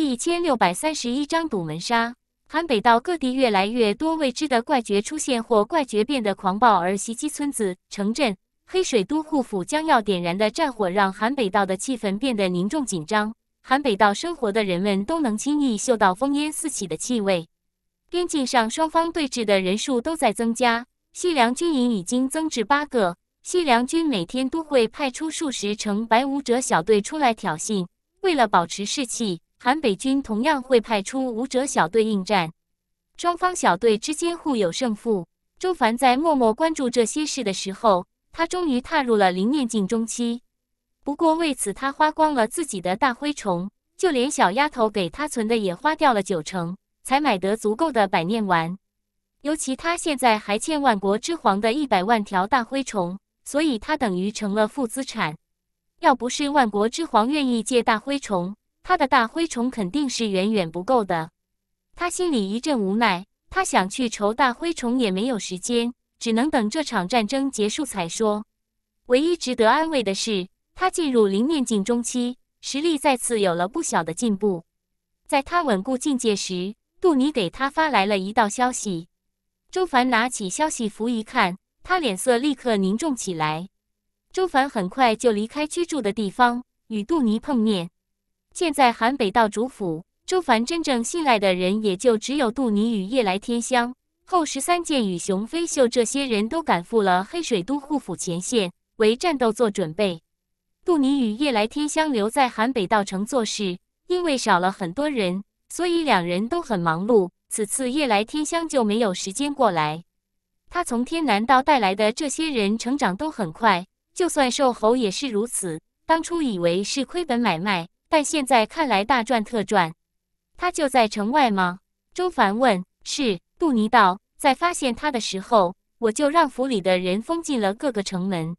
第一千六百三十一章堵门杀。韩北道各地越来越多未知的怪绝出现，或怪绝变得狂暴而袭击村子、城镇。黑水都护府将要点燃的战火，让韩北道的气氛变得凝重紧张。韩北道生活的人们都能轻易嗅到烽烟四起的气味。边境上双方对峙的人数都在增加，西凉军营已经增至八个。西凉军每天都会派出数十乘白武者小队出来挑衅，为了保持士气。韩北军同样会派出武者小队应战，双方小队之间互有胜负。周凡在默默关注这些事的时候，他终于踏入了灵念境中期。不过为此，他花光了自己的大灰虫，就连小丫头给他存的也花掉了九成，才买得足够的百念丸。尤其他现在还欠万国之皇的一百万条大灰虫，所以他等于成了负资产。要不是万国之皇愿意借大灰虫，他的大灰虫肯定是远远不够的，他心里一阵无奈。他想去筹大灰虫也没有时间，只能等这场战争结束才说。唯一值得安慰的是，他进入灵念境中期，实力再次有了不小的进步。在他稳固境界时，杜尼给他发来了一道消息。周凡拿起消息符一看，他脸色立刻凝重起来。周凡很快就离开居住的地方，与杜尼碰面。现在韩北道主府，周凡真正信赖的人也就只有杜尼与夜来天香。后十三剑与雄飞秀这些人都赶赴了黑水都护府前线，为战斗做准备。杜尼与夜来天香留在韩北道城做事，因为少了很多人，所以两人都很忙碌。此次夜来天香就没有时间过来。他从天南道带来的这些人成长都很快，就算瘦猴也是如此。当初以为是亏本买卖。但现在看来大赚特赚，他就在城外吗？周凡问。是，杜尼道。在发现他的时候，我就让府里的人封禁了各个城门。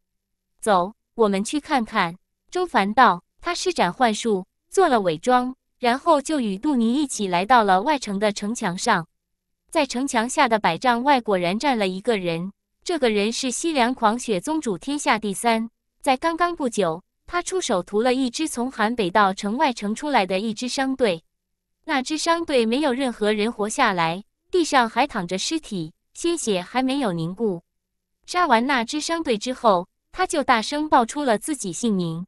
走，我们去看看。周凡道。他施展幻术做了伪装，然后就与杜尼一起来到了外城的城墙上。在城墙下的百丈外，果然站了一个人。这个人是西凉狂雪宗主，天下第三。在刚刚不久。他出手屠了一支从寒北到城外城出来的一支商队，那支商队没有任何人活下来，地上还躺着尸体，鲜血还没有凝固。杀完那支商队之后，他就大声报出了自己姓名。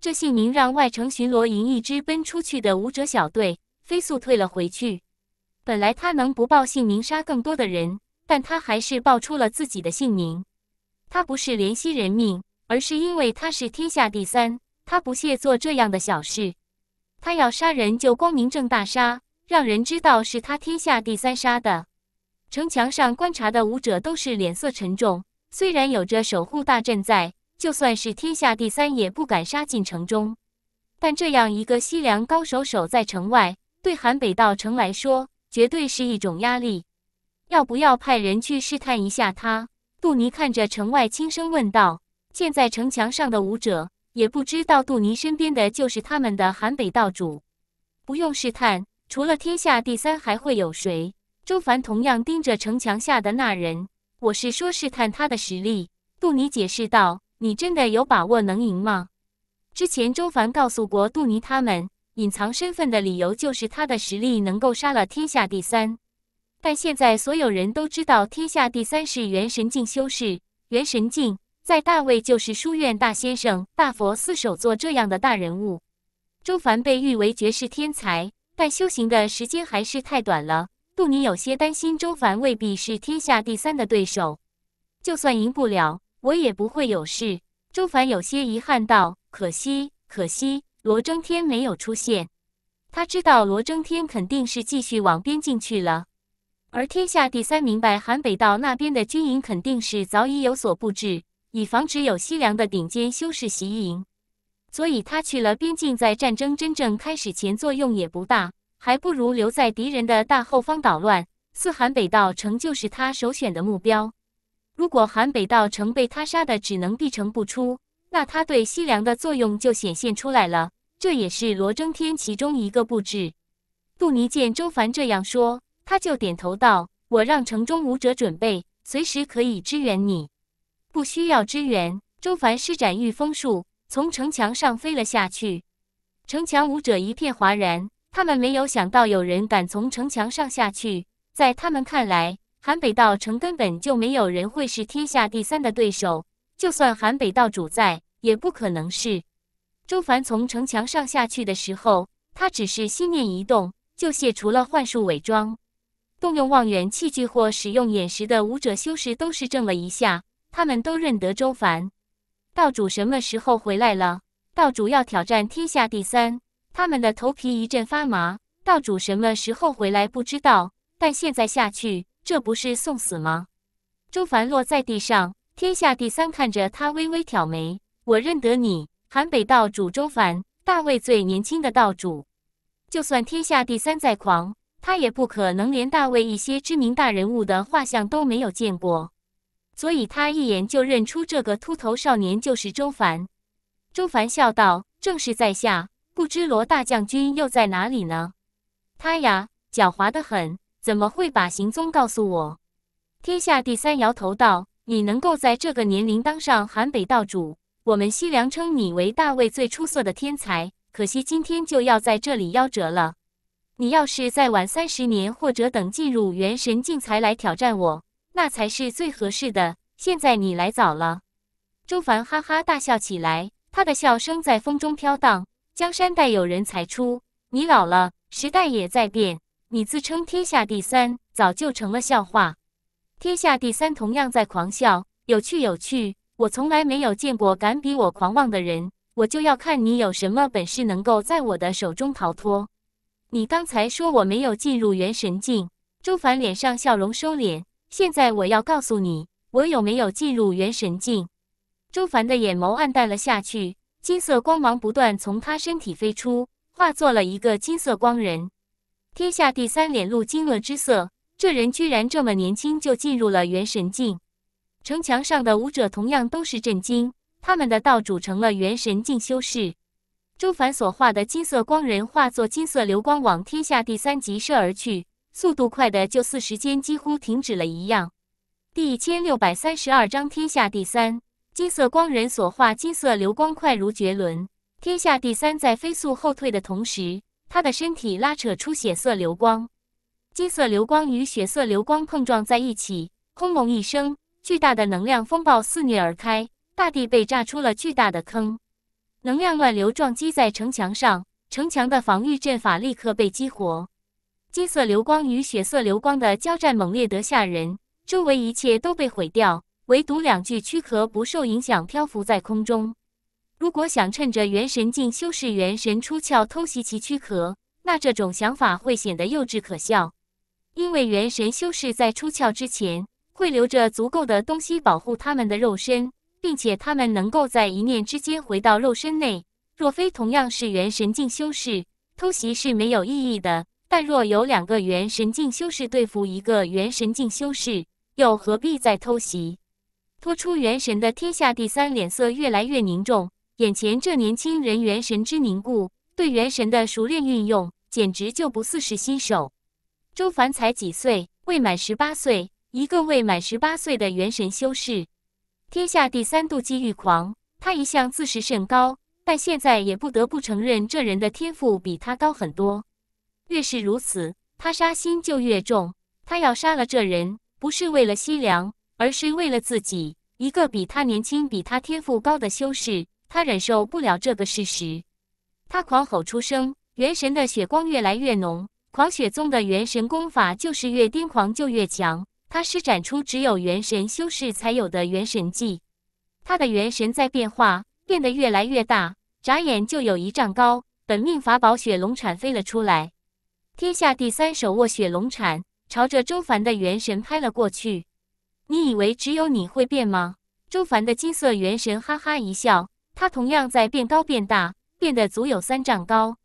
这姓名让外城巡逻营一支奔出去的武者小队飞速退了回去。本来他能不报姓名杀更多的人，但他还是报出了自己的姓名。他不是怜惜人命。而是因为他是天下第三，他不屑做这样的小事。他要杀人就光明正大杀，让人知道是他天下第三杀的。城墙上观察的武者都是脸色沉重，虽然有着守护大阵在，就算是天下第三也不敢杀进城中。但这样一个西凉高手守在城外，对韩北道城来说绝对是一种压力。要不要派人去试探一下他？杜尼看着城外，轻声问道。现在城墙上的武者也不知道，杜尼身边的就是他们的韩北道主。不用试探，除了天下第三，还会有谁？周凡同样盯着城墙下的那人。我是说试探他的实力。杜尼解释道：“你真的有把握能赢吗？”之前周凡告诉过杜尼，他们隐藏身份的理由就是他的实力能够杀了天下第三。但现在所有人都知道，天下第三是元神境修士，元神境。在大魏就是书院大先生、大佛寺首座这样的大人物，周凡被誉为绝世天才，但修行的时间还是太短了。杜尼有些担心，周凡未必是天下第三的对手。就算赢不了，我也不会有事。周凡有些遗憾道：“可惜，可惜，罗征天没有出现。他知道罗征天肯定是继续往边境去了。而天下第三明白，韩北道那边的军营肯定是早已有所布置。”以防止有西凉的顶尖修士袭营，所以他去了边境。在战争真正开始前，作用也不大，还不如留在敌人的大后方捣乱。四韩北道城就是他首选的目标。如果韩北道城被他杀的，只能闭城不出，那他对西凉的作用就显现出来了。这也是罗征天其中一个布置。杜尼见周凡这样说，他就点头道：“我让城中武者准备，随时可以支援你。”不需要支援，周凡施展御风术，从城墙上飞了下去。城墙武者一片哗然，他们没有想到有人敢从城墙上下去。在他们看来，韩北道城根本就没有人会是天下第三的对手，就算韩北道主在，也不可能是。周凡从城墙上下去的时候，他只是心念一动，就卸除了幻术伪装。动用望远器具或使用眼石的武者修士都是怔了一下。他们都认得周凡，道主什么时候回来了？道主要挑战天下第三，他们的头皮一阵发麻。道主什么时候回来不知道，但现在下去，这不是送死吗？周凡落在地上，天下第三看着他微微挑眉：“我认得你，韩北道主周凡，大卫最年轻的道主。就算天下第三再狂，他也不可能连大卫一些知名大人物的画像都没有见过。”所以他一眼就认出这个秃头少年就是周凡。周凡笑道：“正是在下，不知罗大将军又在哪里呢？”他呀，狡猾得很，怎么会把行踪告诉我？天下第三摇头道：“你能够在这个年龄当上韩北道主，我们西凉称你为大魏最出色的天才。可惜今天就要在这里夭折了。你要是再晚三十年，或者等进入元神境才来挑战我。”那才是最合适的。现在你来早了，周凡哈哈大笑起来，他的笑声在风中飘荡。江山代有人才出，你老了，时代也在变。你自称天下第三，早就成了笑话。天下第三同样在狂笑，有趣有趣。我从来没有见过敢比我狂妄的人，我就要看你有什么本事能够在我的手中逃脱。你刚才说我没有进入元神境，周凡脸上笑容收敛。现在我要告诉你，我有没有进入元神境？周凡的眼眸暗淡了下去，金色光芒不断从他身体飞出，化作了一个金色光人。天下第三脸露惊愕之色，这人居然这么年轻就进入了元神境。城墙上的武者同样都是震惊，他们的道主成了元神境修士。周凡所化的金色光人化作金色流光，往天下第三极射而去。速度快的就似时间几乎停止了一样。第一千六百三十二章天下第三。金色光人所化金色流光快如绝伦，天下第三在飞速后退的同时，他的身体拉扯出血色流光。金色流光与血色流光碰撞在一起，轰隆一声，巨大的能量风暴肆虐而开，大地被炸出了巨大的坑。能量乱流撞击在城墙上，城墙的防御阵法立刻被激活。金色流光与血色流光的交战猛烈得吓人，周围一切都被毁掉，唯独两具躯壳不受影响，漂浮在空中。如果想趁着元神境修士元神出窍偷袭其躯壳，那这种想法会显得幼稚可笑。因为元神修士在出窍之前会留着足够的东西保护他们的肉身，并且他们能够在一念之间回到肉身内。若非同样是元神境修士，偷袭是没有意义的。但若有两个元神境修士对付一个元神境修士，又何必再偷袭？拖出元神的天下第三脸色越来越凝重，眼前这年轻人元神之凝固，对元神的熟练运用，简直就不似是新手。周凡才几岁，未满十八岁，一个未满十八岁的元神修士，天下第三妒忌欲狂。他一向自视甚高，但现在也不得不承认，这人的天赋比他高很多。越是如此，他杀心就越重。他要杀了这人，不是为了西凉，而是为了自己。一个比他年轻、比他天赋高的修士，他忍受不了这个事实。他狂吼出声，元神的血光越来越浓。狂雪宗的元神功法就是越癫狂就越强。他施展出只有元神修士才有的元神技，他的元神在变化，变得越来越大，眨眼就有一丈高。本命法宝雪龙铲飞了出来。天下第三手握雪龙铲，朝着周凡的元神拍了过去。你以为只有你会变吗？周凡的金色元神哈哈一笑，他同样在变高变大，变得足有三丈高。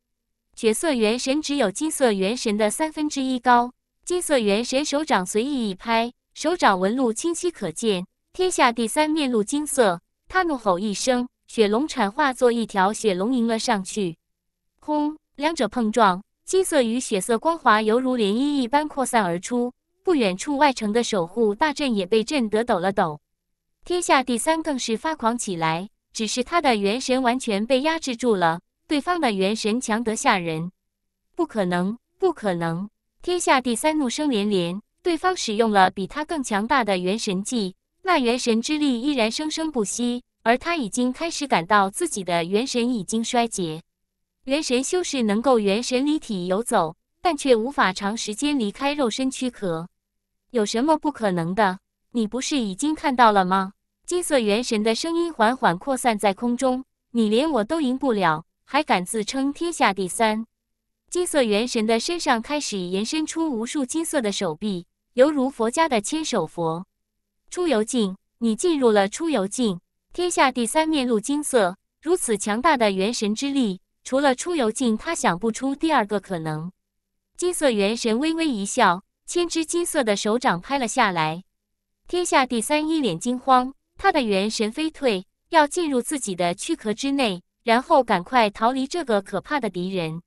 血色元神只有金色元神的三分之一高。金色元神手掌随意一拍，手掌纹路清晰可见。天下第三面露金色，他怒吼一声，雪龙铲化作一条雪龙迎了上去。轰！两者碰撞。金色与血色光华犹如涟漪一般扩散而出，不远处外城的守护大阵也被震得抖了抖。天下第三更是发狂起来，只是他的元神完全被压制住了，对方的元神强得吓人。不可能，不可能！天下第三怒声连连，对方使用了比他更强大的元神技，那元神之力依然生生不息，而他已经开始感到自己的元神已经衰竭。元神修士能够元神离体游走，但却无法长时间离开肉身躯壳。有什么不可能的？你不是已经看到了吗？金色元神的声音缓缓扩散在空中。你连我都赢不了，还敢自称天下第三？金色元神的身上开始延伸出无数金色的手臂，犹如佛家的千手佛。出游境，你进入了出游境。天下第三面露金色，如此强大的元神之力。除了出游镜，他想不出第二个可能。金色元神微微一笑，千只金色的手掌拍了下来。天下第三一脸惊慌，他的元神飞退，要进入自己的躯壳之内，然后赶快逃离这个可怕的敌人。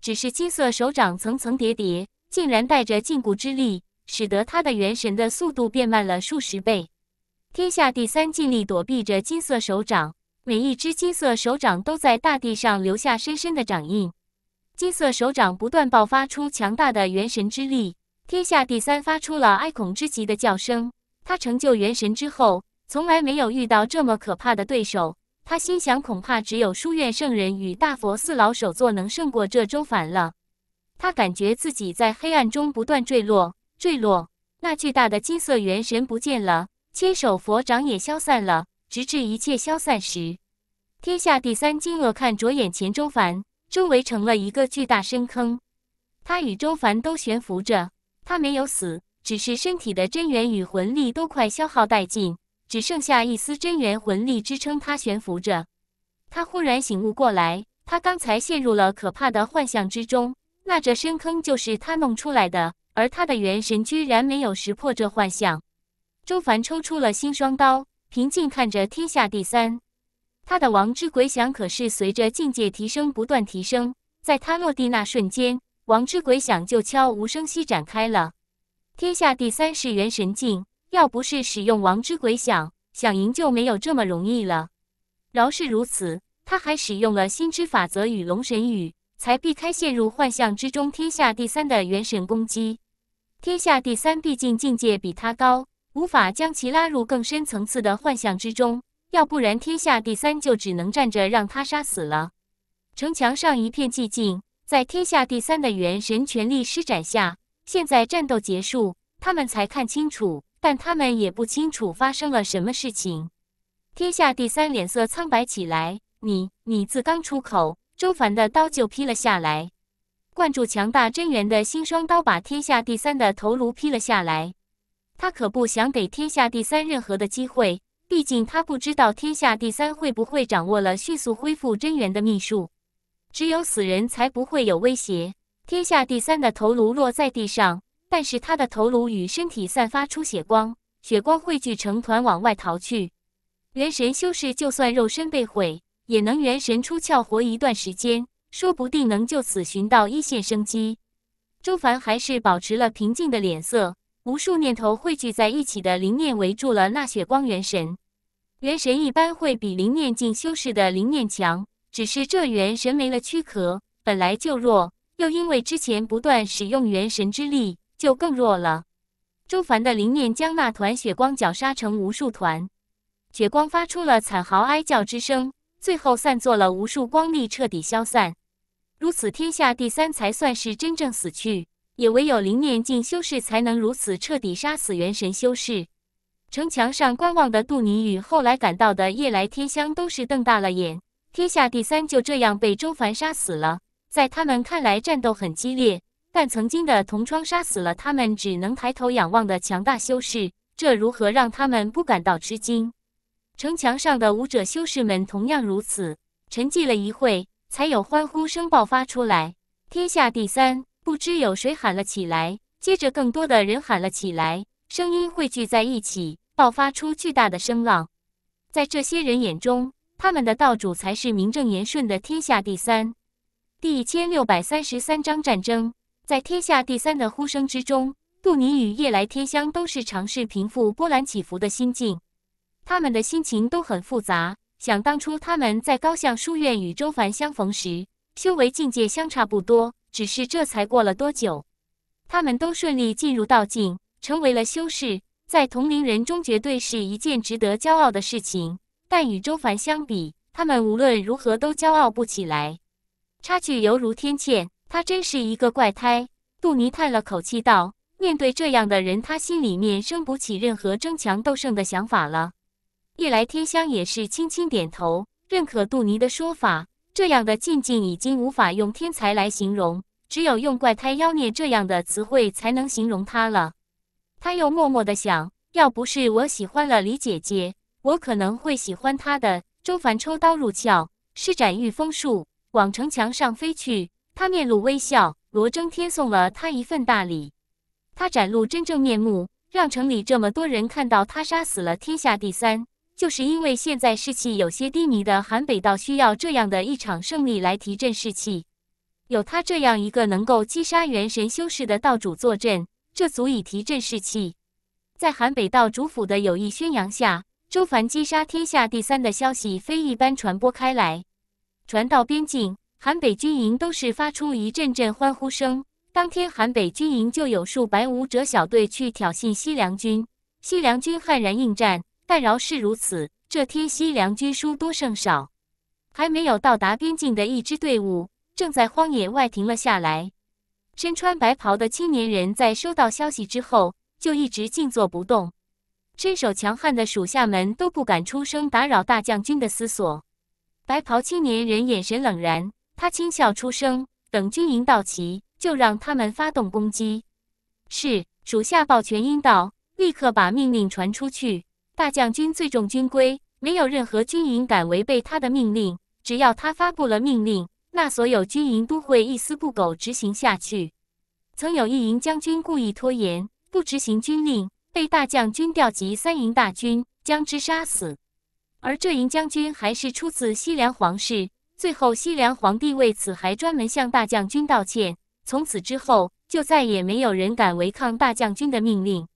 只是金色手掌层层叠叠，竟然带着禁锢之力，使得他的元神的速度变慢了数十倍。天下第三尽力躲避着金色手掌。每一只金色手掌都在大地上留下深深的掌印，金色手掌不断爆发出强大的元神之力。天下第三发出了哀恐之极的叫声。他成就元神之后，从来没有遇到这么可怕的对手。他心想，恐怕只有书院圣人与大佛寺老首座能胜过这周凡了。他感觉自己在黑暗中不断坠落，坠落。那巨大的金色元神不见了，千手佛掌也消散了。直至一切消散时，天下第三金罗看着眼前周凡，周围成了一个巨大深坑。他与周凡都悬浮着，他没有死，只是身体的真元与魂力都快消耗殆尽，只剩下一丝真元魂力支撑他悬浮着。他忽然醒悟过来，他刚才陷入了可怕的幻象之中。那这深坑就是他弄出来的，而他的元神居然没有识破这幻象。周凡抽出了星双刀。平静看着天下第三，他的王之鬼响可是随着境界提升不断提升。在他落地那瞬间，王之鬼响就悄无声息展开了。天下第三是元神境，要不是使用王之鬼响，想赢就没有这么容易了。饶是如此，他还使用了心之法则与龙神语，才避开陷入幻象之中。天下第三的元神攻击，天下第三毕竟境界比他高。无法将其拉入更深层次的幻象之中，要不然天下第三就只能站着让他杀死了。城墙上一片寂静，在天下第三的元神全力施展下，现在战斗结束，他们才看清楚，但他们也不清楚发生了什么事情。天下第三脸色苍白起来，你你字刚出口，周凡的刀就劈了下来，灌注强大真元的新双刀把天下第三的头颅劈了下来。他可不想给天下第三任何的机会，毕竟他不知道天下第三会不会掌握了迅速恢复真元的秘术。只有死人才不会有威胁。天下第三的头颅落在地上，但是他的头颅与身体散发出血光，血光汇聚成团往外逃去。元神修士就算肉身被毁，也能元神出窍活一段时间，说不定能就此寻到一线生机。周凡还是保持了平静的脸色。无数念头汇聚在一起的灵念围住了那血光元神。元神一般会比灵念境修士的灵念强，只是这元神没了躯壳，本来就弱，又因为之前不断使用元神之力，就更弱了。周凡的灵念将那团血光绞杀成无数团，血光发出了惨嚎哀叫之声，最后散作了无数光粒，彻底消散。如此，天下第三才算是真正死去。也唯有灵念境修士才能如此彻底杀死元神修士。城墙上观望的杜宁与后来赶到的夜来天香，都是瞪大了眼。天下第三就这样被周凡杀死了。在他们看来，战斗很激烈，但曾经的同窗杀死了他们只能抬头仰望的强大修士，这如何让他们不感到吃惊？城墙上的武者修士们同样如此，沉寂了一会，才有欢呼声爆发出来。天下第三。不知有谁喊了起来，接着更多的人喊了起来，声音汇聚在一起，爆发出巨大的声浪。在这些人眼中，他们的道主才是名正言顺的天下第三。第一千六百三十三章战争，在天下第三的呼声之中，杜尼与夜来天香都是尝试平复波澜起伏的心境，他们的心情都很复杂。想当初他们在高相书院与周凡相逢时，修为境界相差不多。只是这才过了多久，他们都顺利进入道境，成为了修士，在同龄人中绝对是一件值得骄傲的事情。但与周凡相比，他们无论如何都骄傲不起来，差距犹如天堑。他真是一个怪胎，杜尼叹了口气道：“面对这样的人，他心里面生不起任何争强斗胜的想法了。”夜来天香也是轻轻点头，认可杜尼的说法。这样的静静已经无法用天才来形容，只有用怪胎、妖孽这样的词汇才能形容他了。他又默默的想：要不是我喜欢了李姐姐，我可能会喜欢她的。周凡抽刀入鞘，施展御风术，往城墙上飞去。他面露微笑。罗征天送了他一份大礼，他展露真正面目，让城里这么多人看到他杀死了天下第三。就是因为现在士气有些低迷的韩北道需要这样的一场胜利来提振士气。有他这样一个能够击杀元神修士的道主坐镇，这足以提振士气。在韩北道主府的有意宣扬下，周凡击杀天下第三的消息飞一般传播开来。传到边境，韩北军营都是发出一阵阵欢呼声。当天，韩北军营就有数百武者小队去挑衅西凉军，西凉军悍然应战。但饶是如此，这天西凉军输多胜少，还没有到达边境的一支队伍正在荒野外停了下来。身穿白袍的青年人在收到消息之后就一直静坐不动，身手强悍的属下们都不敢出声打扰大将军的思索。白袍青年人眼神冷然，他轻笑出声：“等军营到齐，就让他们发动攻击。”是属下抱拳应道：“立刻把命令传出去。”大将军最重军规，没有任何军营敢违背他的命令。只要他发布了命令，那所有军营都会一丝不苟执行下去。曾有一营将军故意拖延，不执行军令，被大将军调集三营大军将之杀死。而这营将军还是出自西凉皇室，最后西凉皇帝为此还专门向大将军道歉。从此之后，就再也没有人敢违抗大将军的命令。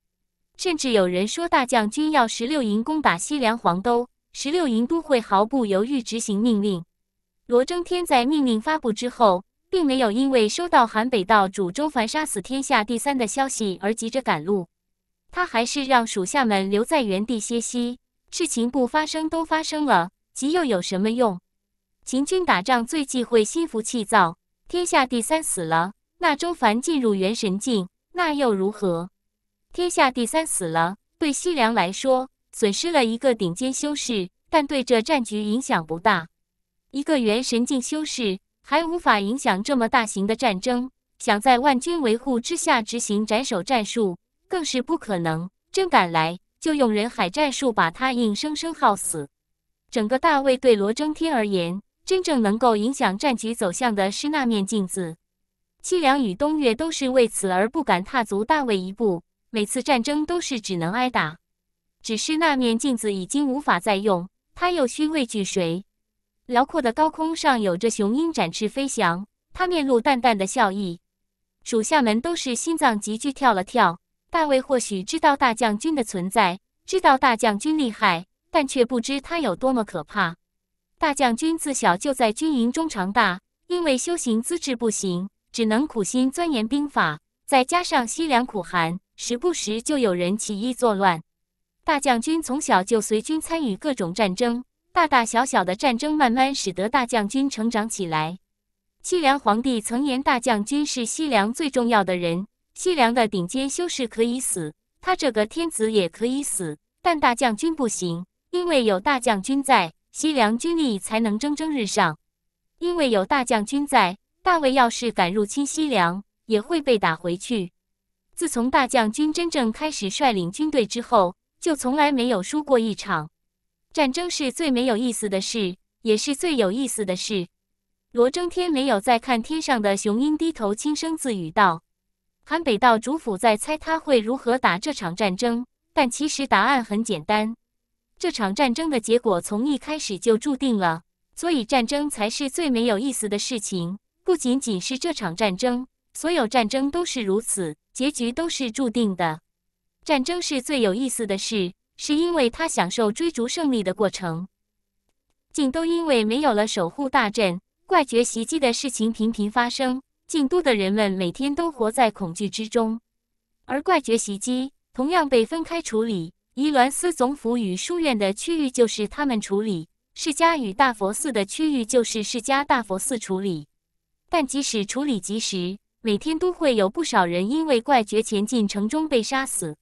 甚至有人说，大将军要十六营攻打西凉黄都，十六营都会毫不犹豫执行命令。罗征天在命令发布之后，并没有因为收到韩北道主周凡杀死天下第三的消息而急着赶路，他还是让属下们留在原地歇息。事情不发生都发生了，急又有什么用？秦军打仗最忌讳心浮气躁。天下第三死了，那周凡进入元神境，那又如何？天下第三死了，对西凉来说损失了一个顶尖修士，但对这战局影响不大。一个元神境修士还无法影响这么大型的战争，想在万军围护之下执行斩首战术更是不可能。真敢来，就用人海战术把他硬生生耗死。整个大魏对罗征天而言，真正能够影响战局走向的是那面镜子。西凉与东岳都是为此而不敢踏足大魏一步。每次战争都是只能挨打，只是那面镜子已经无法再用，他又需畏惧谁？辽阔的高空上有着雄鹰展翅飞翔，他面露淡淡的笑意。属下们都是心脏急剧跳了跳。大卫或许知道大将军的存在，知道大将军厉害，但却不知他有多么可怕。大将军自小就在军营中长大，因为修行资质不行，只能苦心钻研兵法，再加上西凉苦寒。时不时就有人起义作乱，大将军从小就随军参与各种战争，大大小小的战争慢慢使得大将军成长起来。西凉皇帝曾言：“大将军是西凉最重要的人，西凉的顶尖修士可以死，他这个天子也可以死，但大将军不行，因为有大将军在，西凉军力才能蒸蒸日上；因为有大将军在，大卫要是敢入侵西凉，也会被打回去。”自从大将军真正开始率领军队之后，就从来没有输过一场。战争是最没有意思的事，也是最有意思的事。罗征天没有再看天上的雄鹰，低头轻声自语道：“韩北道主府在猜他会如何打这场战争，但其实答案很简单。这场战争的结果从一开始就注定了，所以战争才是最没有意思的事情。不仅仅是这场战争。”所有战争都是如此，结局都是注定的。战争是最有意思的事，是因为他享受追逐胜利的过程。竟都因为没有了守护大阵，怪绝袭击的事情频频发生。京都的人们每天都活在恐惧之中。而怪绝袭击同样被分开处理，伊鸾斯总府与书院的区域就是他们处理，世家与大佛寺的区域就是世家大佛寺处理。但即使处理及时，每天都会有不少人因为怪绝前进城中被杀死。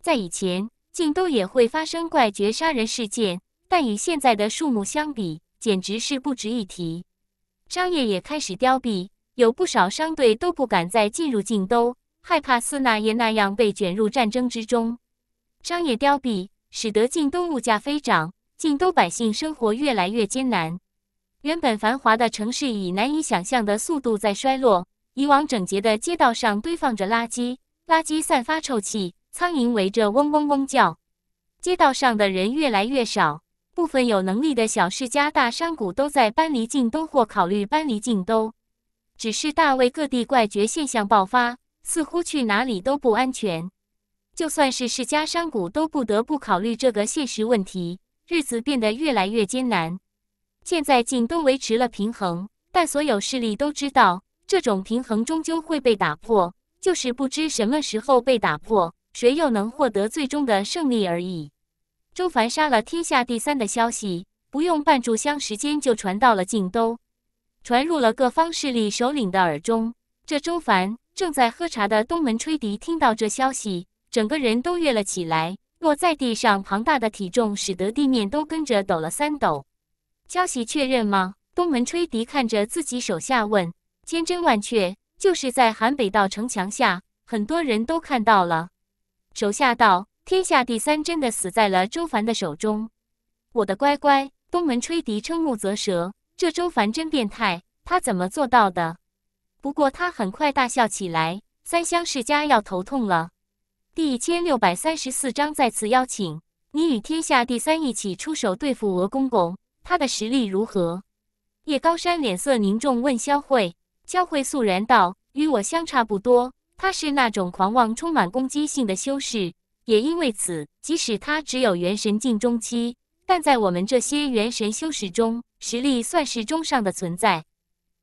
在以前，晋都也会发生怪绝杀人事件，但与现在的数目相比，简直是不值一提。商业也开始凋敝，有不少商队都不敢再进入晋都，害怕似那夜那样被卷入战争之中。商业凋敝，使得晋都物价飞涨，晋都百姓生活越来越艰难。原本繁华的城市，以难以想象的速度在衰落。以往整洁的街道上堆放着垃圾，垃圾散发臭气，苍蝇围着嗡嗡嗡叫。街道上的人越来越少，部分有能力的小世家、大商贾都在搬离晋都或考虑搬离晋都。只是大卫各地怪绝现象爆发，似乎去哪里都不安全。就算是世家商贾，都不得不考虑这个现实问题，日子变得越来越艰难。现在晋都维持了平衡，但所有势力都知道。这种平衡终究会被打破，就是不知什么时候被打破，谁又能获得最终的胜利而已。周凡杀了天下第三的消息，不用半炷香时间就传到了京都，传入了各方势力首领的耳中。这周凡正在喝茶的东门吹笛听到这消息，整个人都跃了起来，落在地上，庞大的体重使得地面都跟着抖了三抖。消息确认吗？东门吹笛看着自己手下问。千真万确，就是在韩北道城墙下，很多人都看到了。手下道：“天下第三真的死在了周凡的手中。”我的乖乖，东门吹笛瞠目则舌，这周凡真变态，他怎么做到的？不过他很快大笑起来，三湘世家要头痛了。第一千六百三十四章再次邀请你与天下第三一起出手对付鹅公公，他的实力如何？叶高山脸色凝重问萧慧。教会肃然道：“与我相差不多，他是那种狂妄、充满攻击性的修士。也因为此，即使他只有元神境中期，但在我们这些元神修士中，实力算是中上的存在。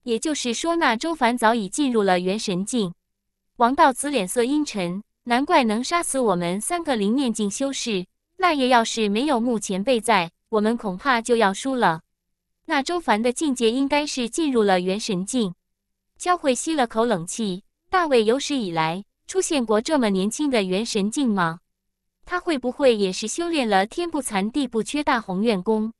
也就是说，那周凡早已进入了元神境。”王道子脸色阴沉，难怪能杀死我们三个灵念境修士。那夜要是没有目前辈在，我们恐怕就要输了。那周凡的境界应该是进入了元神境。焦慧吸了口冷气，大卫有史以来出现过这么年轻的元神境吗？他会不会也是修炼了天不残地不缺大宏愿功？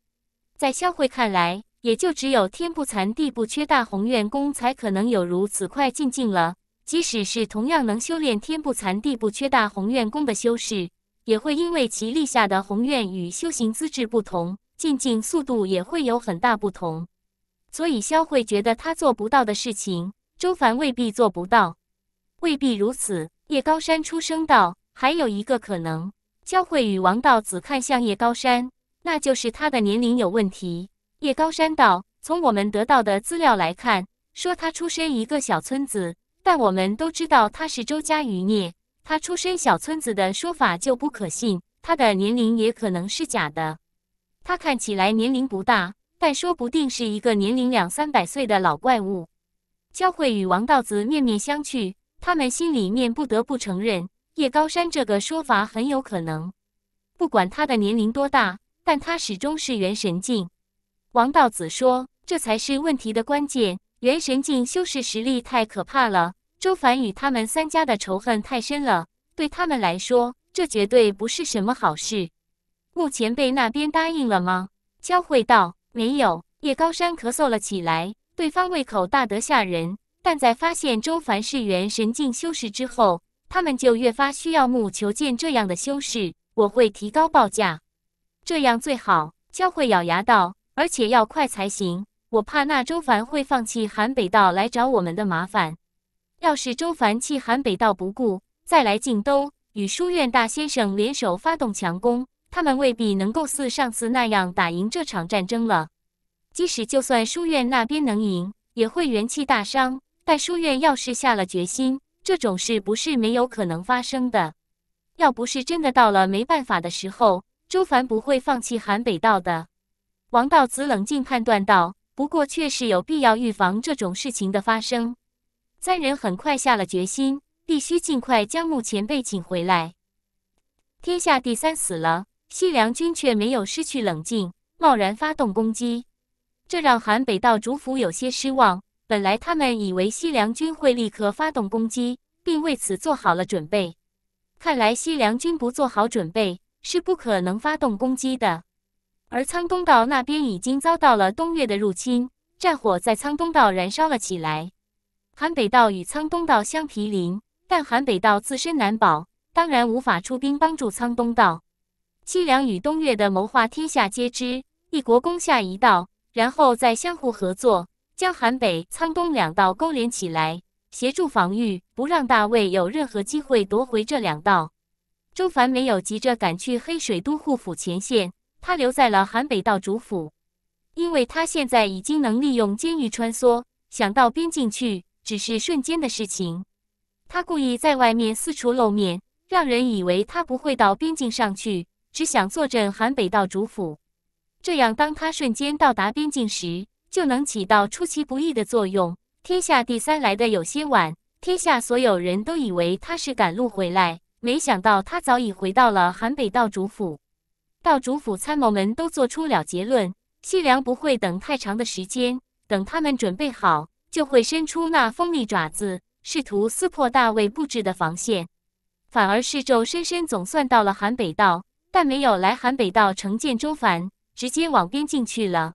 在萧慧看来，也就只有天不残地不缺大宏愿功才可能有如此快进境了。即使是同样能修炼天不残地不缺大宏愿功的修士，也会因为其立下的宏愿与修行资质不同，进境速度也会有很大不同。所以肖慧觉得他做不到的事情，周凡未必做不到，未必如此。叶高山出声道：“还有一个可能，肖慧与王道子看向叶高山，那就是他的年龄有问题。”叶高山道：“从我们得到的资料来看，说他出身一个小村子，但我们都知道他是周家余孽，他出身小村子的说法就不可信，他的年龄也可能是假的。他看起来年龄不大。”但说不定是一个年龄两三百岁的老怪物。焦慧与王道子面面相觑，他们心里面不得不承认叶高山这个说法很有可能。不管他的年龄多大，但他始终是元神境。王道子说：“这才是问题的关键。元神境修士实力太可怕了，周凡与他们三家的仇恨太深了，对他们来说，这绝对不是什么好事。”穆前辈那边答应了吗？焦慧道。没有，叶高山咳嗽了起来。对方胃口大得吓人，但在发现周凡是元神境修士之后，他们就越发需要木求剑这样的修士。我会提高报价，这样最好。焦慧咬牙道：“而且要快才行，我怕那周凡会放弃寒北道来找我们的麻烦。要是周凡弃寒北道不顾，再来晋都与书院大先生联手发动强攻。”他们未必能够似上次那样打赢这场战争了。即使就算书院那边能赢，也会元气大伤。但书院要是下了决心，这种事不是没有可能发生的。要不是真的到了没办法的时候，朱凡不会放弃韩北道的。王道子冷静判断道：“不过确实有必要预防这种事情的发生。”三人很快下了决心，必须尽快将穆前辈请回来。天下第三死了。西凉军却没有失去冷静，贸然发动攻击，这让韩北道主府有些失望。本来他们以为西凉军会立刻发动攻击，并为此做好了准备。看来西凉军不做好准备是不可能发动攻击的。而苍东道那边已经遭到了东越的入侵，战火在苍东道燃烧了起来。韩北道与苍东道相毗邻，但韩北道自身难保，当然无法出兵帮助苍东道。西凉与东岳的谋划，天下皆知。一国攻下一道，然后再相互合作，将韩北、苍东两道勾连起来，协助防御，不让大魏有任何机会夺回这两道。周凡没有急着赶去黑水都护府前线，他留在了韩北道主府，因为他现在已经能利用监狱穿梭，想到边境去只是瞬间的事情。他故意在外面四处露面，让人以为他不会到边境上去。只想坐镇韩北道主府，这样当他瞬间到达边境时，就能起到出其不意的作用。天下第三来的有些晚，天下所有人都以为他是赶路回来，没想到他早已回到了韩北道主府。道主府参谋们都做出了结论：西凉不会等太长的时间，等他们准备好，就会伸出那锋利爪子，试图撕破大卫布置的防线。反而是周深深总算到了韩北道。但没有来韩北道城见周凡，直接往边境去了。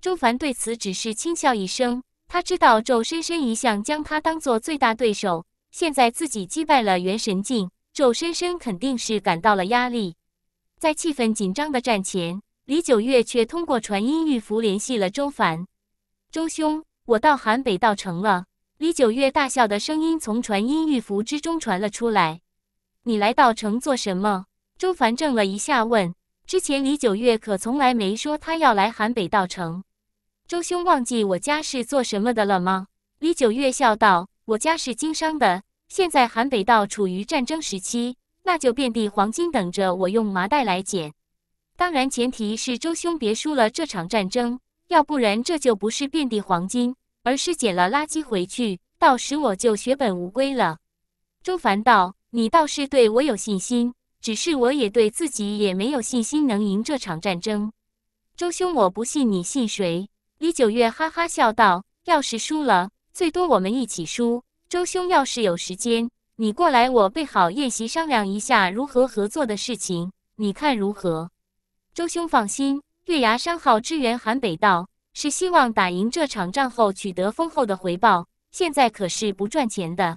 周凡对此只是轻笑一声，他知道周深深一向将他当做最大对手，现在自己击败了元神境，周深深肯定是感到了压力。在气氛紧张的战前，李九月却通过传音玉符联系了周凡：“周兄，我到韩北道城了。”李九月大笑的声音从传音玉符之中传了出来：“你来到城做什么？”周凡怔了一下，问：“之前李九月可从来没说他要来韩北道城，周兄忘记我家是做什么的了吗？”李九月笑道：“我家是经商的，现在韩北道处于战争时期，那就遍地黄金等着我用麻袋来捡。当然，前提是周兄别输了这场战争，要不然这就不是遍地黄金，而是捡了垃圾回去，到时我就血本无归了。”周凡道：“你倒是对我有信心。”只是我也对自己也没有信心能赢这场战争，周兄，我不信你信谁？李九月哈哈笑道：“要是输了，最多我们一起输。周兄，要是有时间，你过来，我备好宴席，商量一下如何合作的事情，你看如何？”周兄放心，月牙商号支援韩北道，是希望打赢这场战后取得丰厚的回报，现在可是不赚钱的。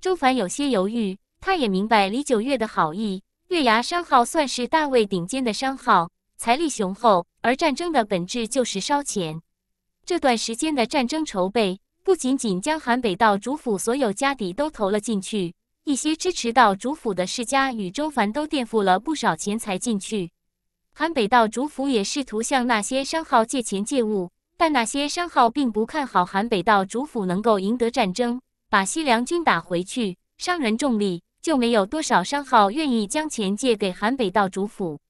周凡有些犹豫，他也明白李九月的好意。月牙商号算是大魏顶尖的商号，财力雄厚。而战争的本质就是烧钱。这段时间的战争筹备，不仅仅将韩北道主府所有家底都投了进去，一些支持道主府的世家与周凡都垫付了不少钱财进去。韩北道主府也试图向那些商号借钱借物，但那些商号并不看好韩北道主府能够赢得战争，把西凉军打回去。商人重利。就没有多少商号愿意将钱借给韩北道主府。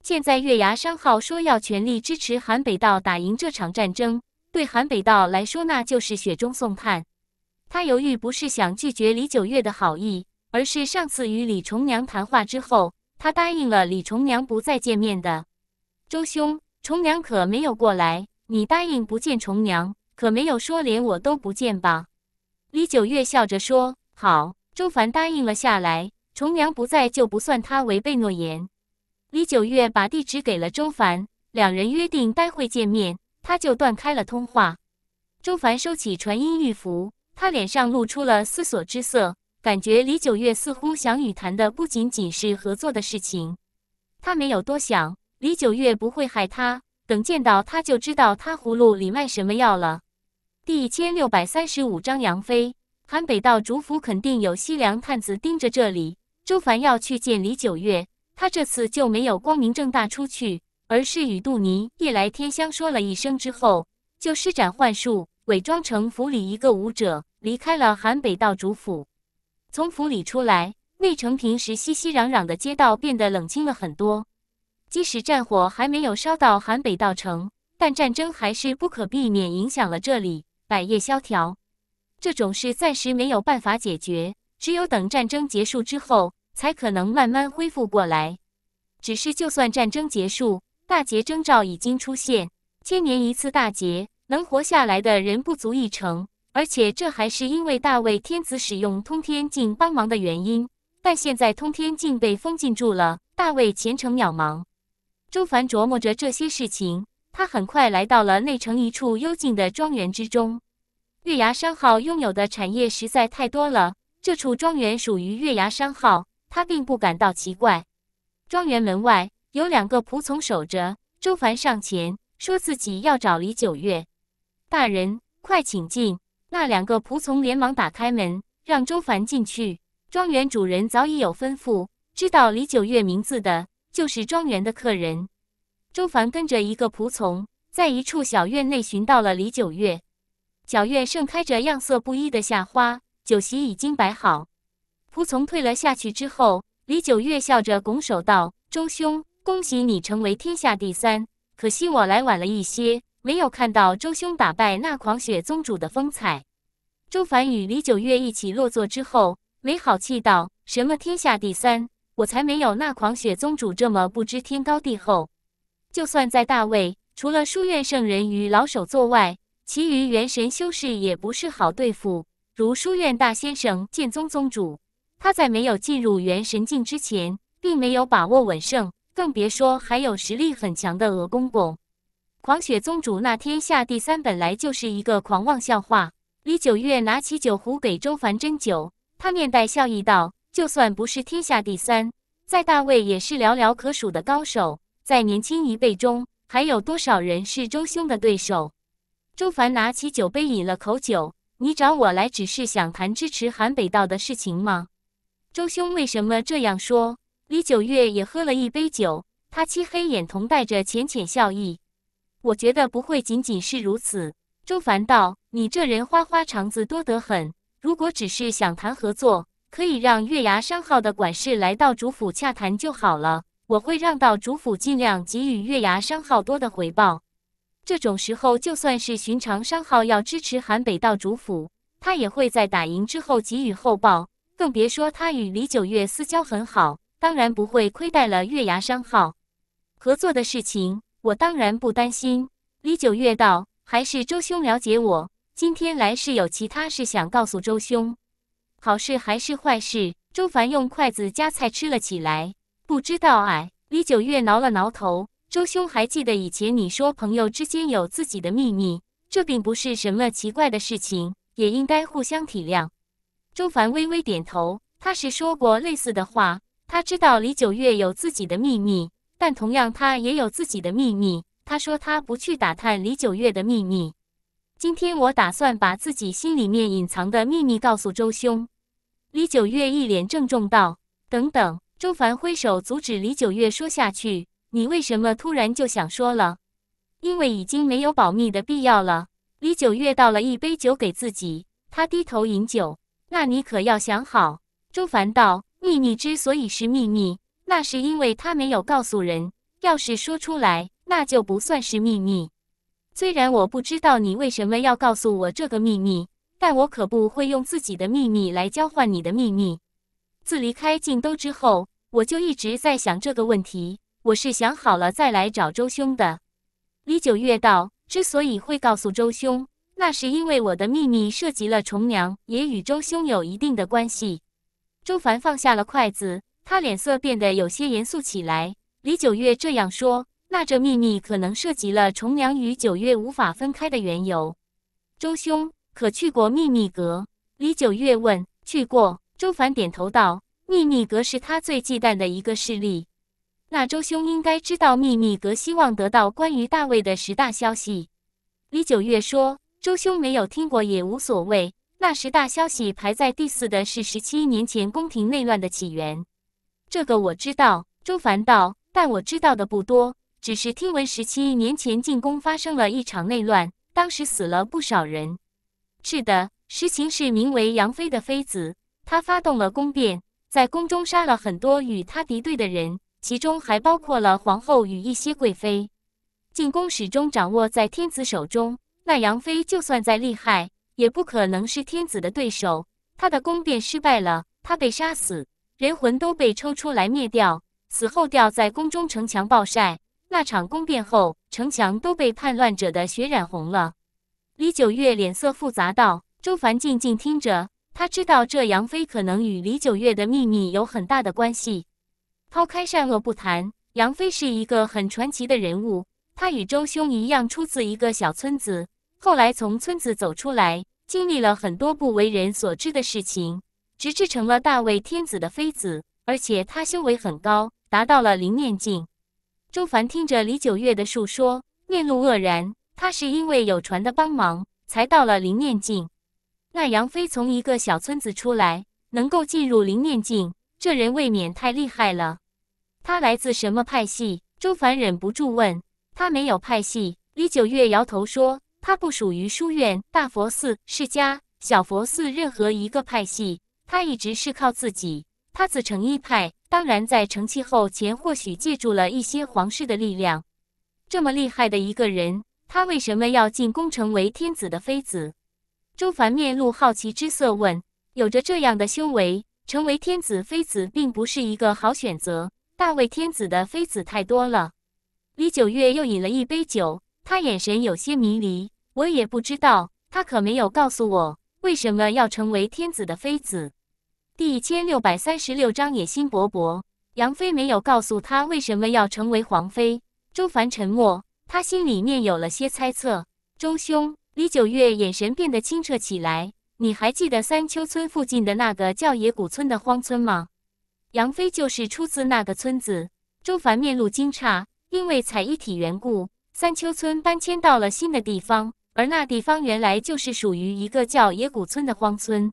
现在月牙商号说要全力支持韩北道打赢这场战争，对韩北道来说那就是雪中送炭。他犹豫不是想拒绝李九月的好意，而是上次与李重娘谈话之后，他答应了李重娘不再见面的。周兄，重娘可没有过来，你答应不见重娘，可没有说连我都不见吧？李九月笑着说：“好。”周凡答应了下来，重阳不在就不算他违背诺言。李九月把地址给了周凡，两人约定待会见面，他就断开了通话。周凡收起传音玉符，他脸上露出了思索之色，感觉李九月似乎想与谈的不仅仅是合作的事情。他没有多想，李九月不会害他，等见到他就知道他葫芦里卖什么药了。第一千六百三十五章杨飞。韩北道主府肯定有西凉探子盯着这里。周凡要去见李九月，他这次就没有光明正大出去，而是与杜尼、夜来天香说了一声之后，就施展幻术，伪装成府里一个舞者，离开了韩北道主府。从府里出来，魏城平时熙熙攘攘的街道变得冷清了很多。即使战火还没有烧到韩北道城，但战争还是不可避免影响了这里，百业萧条。这种事暂时没有办法解决，只有等战争结束之后，才可能慢慢恢复过来。只是就算战争结束，大劫征兆已经出现，千年一次大劫，能活下来的人不足一成，而且这还是因为大卫天子使用通天镜帮忙的原因。但现在通天镜被封禁住了，大卫前程渺茫。周凡琢磨着这些事情，他很快来到了内城一处幽静的庄园之中。月牙商号拥有的产业实在太多了。这处庄园属于月牙商号，他并不感到奇怪。庄园门外有两个仆从守着，周凡上前说：“自己要找李九月大人，快请进。”那两个仆从连忙打开门，让周凡进去。庄园主人早已有吩咐，知道李九月名字的，就是庄园的客人。周凡跟着一个仆从，在一处小院内寻到了李九月。小院盛开着样色不一的夏花，酒席已经摆好。仆从退了下去之后，李九月笑着拱手道：“周兄，恭喜你成为天下第三。可惜我来晚了一些，没有看到周兄打败那狂雪宗主的风采。”周凡与李九月一起落座之后，没好气道：“什么天下第三？我才没有那狂雪宗主这么不知天高地厚。就算在大魏，除了书院圣人与老首座外，”其余元神修士也不是好对付，如书院大先生、剑宗宗主，他在没有进入元神境之前，并没有把握稳胜，更别说还有实力很强的鹅公公、狂雪宗主。那天下第三本来就是一个狂妄笑话。李九月拿起酒壶给周凡斟酒，他面带笑意道：“就算不是天下第三，在大魏也是寥寥可数的高手，在年轻一辈中，还有多少人是周兄的对手？”周凡拿起酒杯，饮了口酒。你找我来，只是想谈支持韩北道的事情吗？周兄，为什么这样说？李九月也喝了一杯酒，他漆黑眼瞳带着浅浅笑意。我觉得不会仅仅是如此。周凡道：“你这人花花肠子多得很。如果只是想谈合作，可以让月牙商号的管事来到主府洽谈就好了。我会让到主府，尽量给予月牙商号多的回报。”这种时候，就算是寻常商号要支持韩北道主府，他也会在打赢之后给予厚报，更别说他与李九月私交很好，当然不会亏待了月牙商号。合作的事情，我当然不担心。李九月道：“还是周兄了解我，今天来是有其他事想告诉周兄，好事还是坏事？”周凡用筷子夹菜吃了起来，不知道哎。李九月挠了挠头。周兄还记得以前你说朋友之间有自己的秘密，这并不是什么奇怪的事情，也应该互相体谅。周凡微微点头，他是说过类似的话。他知道李九月有自己的秘密，但同样他也有自己的秘密。他说他不去打探李九月的秘密。今天我打算把自己心里面隐藏的秘密告诉周兄。李九月一脸郑重道：“等等！”周凡挥手阻止李九月说下去。你为什么突然就想说了？因为已经没有保密的必要了。李九月倒了一杯酒给自己，他低头饮酒。那你可要想好。周凡道：“秘密之所以是秘密，那是因为他没有告诉人。要是说出来，那就不算是秘密。虽然我不知道你为什么要告诉我这个秘密，但我可不会用自己的秘密来交换你的秘密。自离开晋都之后，我就一直在想这个问题。”我是想好了再来找周兄的，李九月道。之所以会告诉周兄，那是因为我的秘密涉及了重娘，也与周兄有一定的关系。周凡放下了筷子，他脸色变得有些严肃起来。李九月这样说，那这秘密可能涉及了重娘与九月无法分开的缘由。周兄可去过秘密阁？李九月问。去过。周凡点头道。秘密阁是他最忌惮的一个势力。那周兄应该知道秘密，阁希望得到关于大卫的十大消息。李九月说：“周兄没有听过也无所谓。”那十大消息排在第四的是十七年前宫廷内乱的起源，这个我知道。周凡道：“但我知道的不多，只是听闻十七年前进宫发生了一场内乱，当时死了不少人。”是的，实情是名为杨妃的妃子，她发动了宫变，在宫中杀了很多与她敌对的人。其中还包括了皇后与一些贵妃，进宫始终掌握在天子手中。那杨妃就算再厉害，也不可能是天子的对手。她的宫变失败了，她被杀死，人魂都被抽出来灭掉，死后吊在宫中城墙暴晒。那场宫变后，城墙都被叛乱者的血染红了。李九月脸色复杂道：“周凡静静听着，他知道这杨妃可能与李九月的秘密有很大的关系。”抛开善恶不谈，杨飞是一个很传奇的人物。他与周兄一样，出自一个小村子，后来从村子走出来，经历了很多不为人所知的事情，直至成了大魏天子的妃子。而且他修为很高，达到了灵念境。周凡听着李九月的述说，面露愕然。他是因为有船的帮忙才到了灵念境。那杨飞从一个小村子出来，能够进入灵念境，这人未免太厉害了。他来自什么派系？周凡忍不住问。他没有派系，李九月摇头说。他不属于书院、大佛寺世家、小佛寺任何一个派系，他一直是靠自己，他自成一派。当然，在成器后，前或许借助了一些皇室的力量。这么厉害的一个人，他为什么要进宫成为天子的妃子？周凡面露好奇之色问。有着这样的修为，成为天子妃子并不是一个好选择。那位天子的妃子太多了。李九月又饮了一杯酒，他眼神有些迷离。我也不知道，他可没有告诉我为什么要成为天子的妃子。第一千六百三十六章野心勃勃。杨飞没有告诉他为什么要成为皇妃。周凡沉默，他心里面有了些猜测。周兄，李九月眼神变得清澈起来。你还记得三丘村附近的那个叫野谷村的荒村吗？杨飞就是出自那个村子。周凡面露惊诧，因为采一体缘故，三丘村搬迁到了新的地方，而那地方原来就是属于一个叫野谷村的荒村。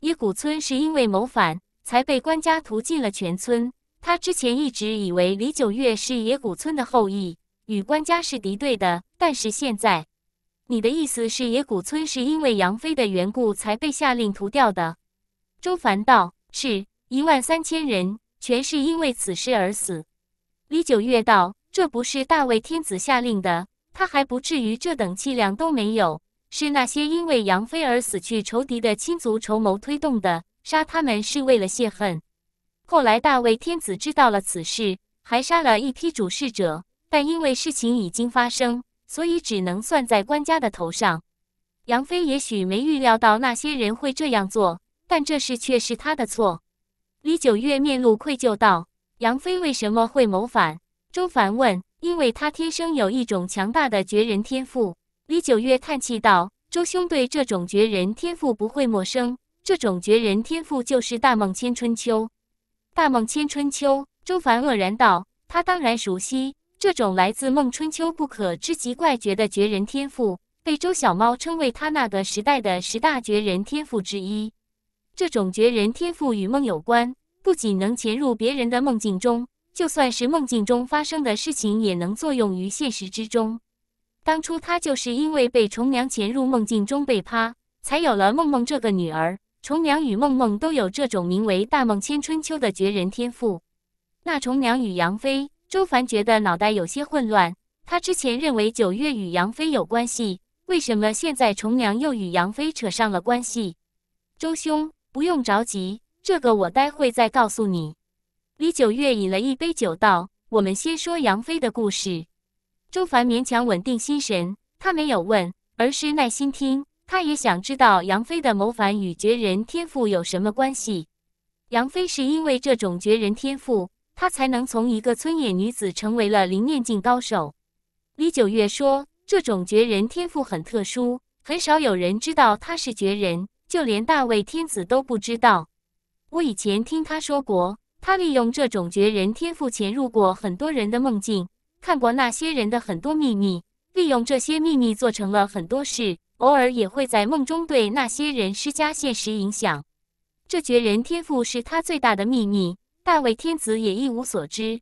野谷村是因为谋反，才被官家屠尽了全村。他之前一直以为李九月是野谷村的后裔，与官家是敌对的。但是现在，你的意思是野谷村是因为杨飞的缘故才被下令屠掉的？周凡道：“是。”一万三千人全是因为此事而死。李九月道：“这不是大魏天子下令的，他还不至于这等气量都没有。是那些因为杨飞而死去仇敌的亲族筹谋推动的，杀他们是为了泄恨。后来大魏天子知道了此事，还杀了一批主事者，但因为事情已经发生，所以只能算在官家的头上。杨飞也许没预料到那些人会这样做，但这事却是他的错。”李九月面露愧疚道：“杨飞为什么会谋反？”周凡问：“因为他天生有一种强大的绝人天赋。”李九月叹气道：“周兄对这种绝人天赋不会陌生。这种绝人天赋就是大梦千春秋。”大梦千春秋，周凡愕然道：“他当然熟悉这种来自《梦春秋》不可知极怪绝的绝人天赋，被周小猫称为他那个时代的十大绝人天赋之一。这种绝人天赋与梦有关。”不仅能潜入别人的梦境中，就算是梦境中发生的事情，也能作用于现实之中。当初他就是因为被重娘潜入梦境中被趴，才有了梦梦这个女儿。重娘与梦梦都有这种名为“大梦千春秋”的绝人天赋。那重娘与杨飞，周凡觉得脑袋有些混乱。他之前认为九月与杨飞有关系，为什么现在重娘又与杨飞扯上了关系？周兄，不用着急。这个我待会再告诉你。李九月饮了一杯酒，道：“我们先说杨飞的故事。”周凡勉强稳定心神，他没有问，而是耐心听。他也想知道杨飞的谋反与绝人天赋有什么关系。杨飞是因为这种绝人天赋，他才能从一个村野女子成为了灵念境高手。李九月说：“这种绝人天赋很特殊，很少有人知道他是绝人，就连大卫天子都不知道。”我以前听他说过，他利用这种绝人天赋潜入过很多人的梦境，看过那些人的很多秘密，利用这些秘密做成了很多事，偶尔也会在梦中对那些人施加现实影响。这绝人天赋是他最大的秘密，大卫天子也一无所知。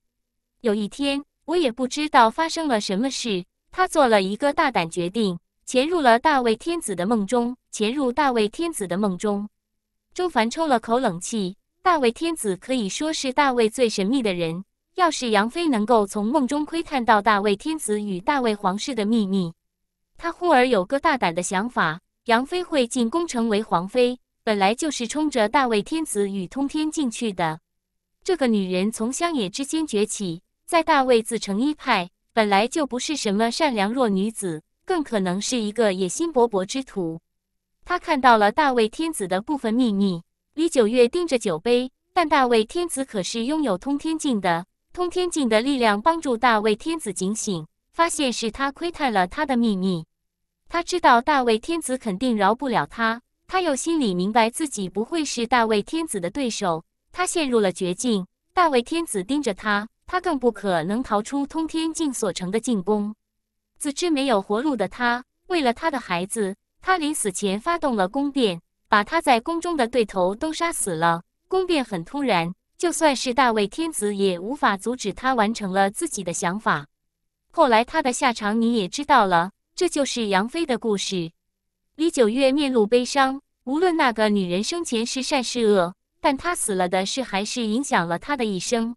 有一天，我也不知道发生了什么事，他做了一个大胆决定，潜入了大卫天子的梦中，潜入大卫天子的梦中。周凡抽了口冷气，大卫天子可以说是大卫最神秘的人。要是杨妃能够从梦中窥探到大卫天子与大卫皇室的秘密，他忽而有个大胆的想法：杨妃会进宫成为皇妃，本来就是冲着大卫天子与通天进去的。这个女人从乡野之间崛起，在大卫自成一派，本来就不是什么善良弱女子，更可能是一个野心勃勃之徒。他看到了大卫天子的部分秘密。李九月盯着酒杯，但大卫天子可是拥有通天镜的。通天镜的力量帮助大卫天子警醒，发现是他窥探了他的秘密。他知道大卫天子肯定饶不了他，他又心里明白自己不会是大卫天子的对手。他陷入了绝境。大卫天子盯着他，他更不可能逃出通天镜所成的进攻。自知没有活路的他，为了他的孩子。他临死前发动了宫变，把他在宫中的对头都杀死了。宫变很突然，就算是大卫天子也无法阻止他完成了自己的想法。后来他的下场你也知道了，这就是杨飞的故事。李九月面露悲伤，无论那个女人生前是善是恶，但她死了的事还是影响了她的一生。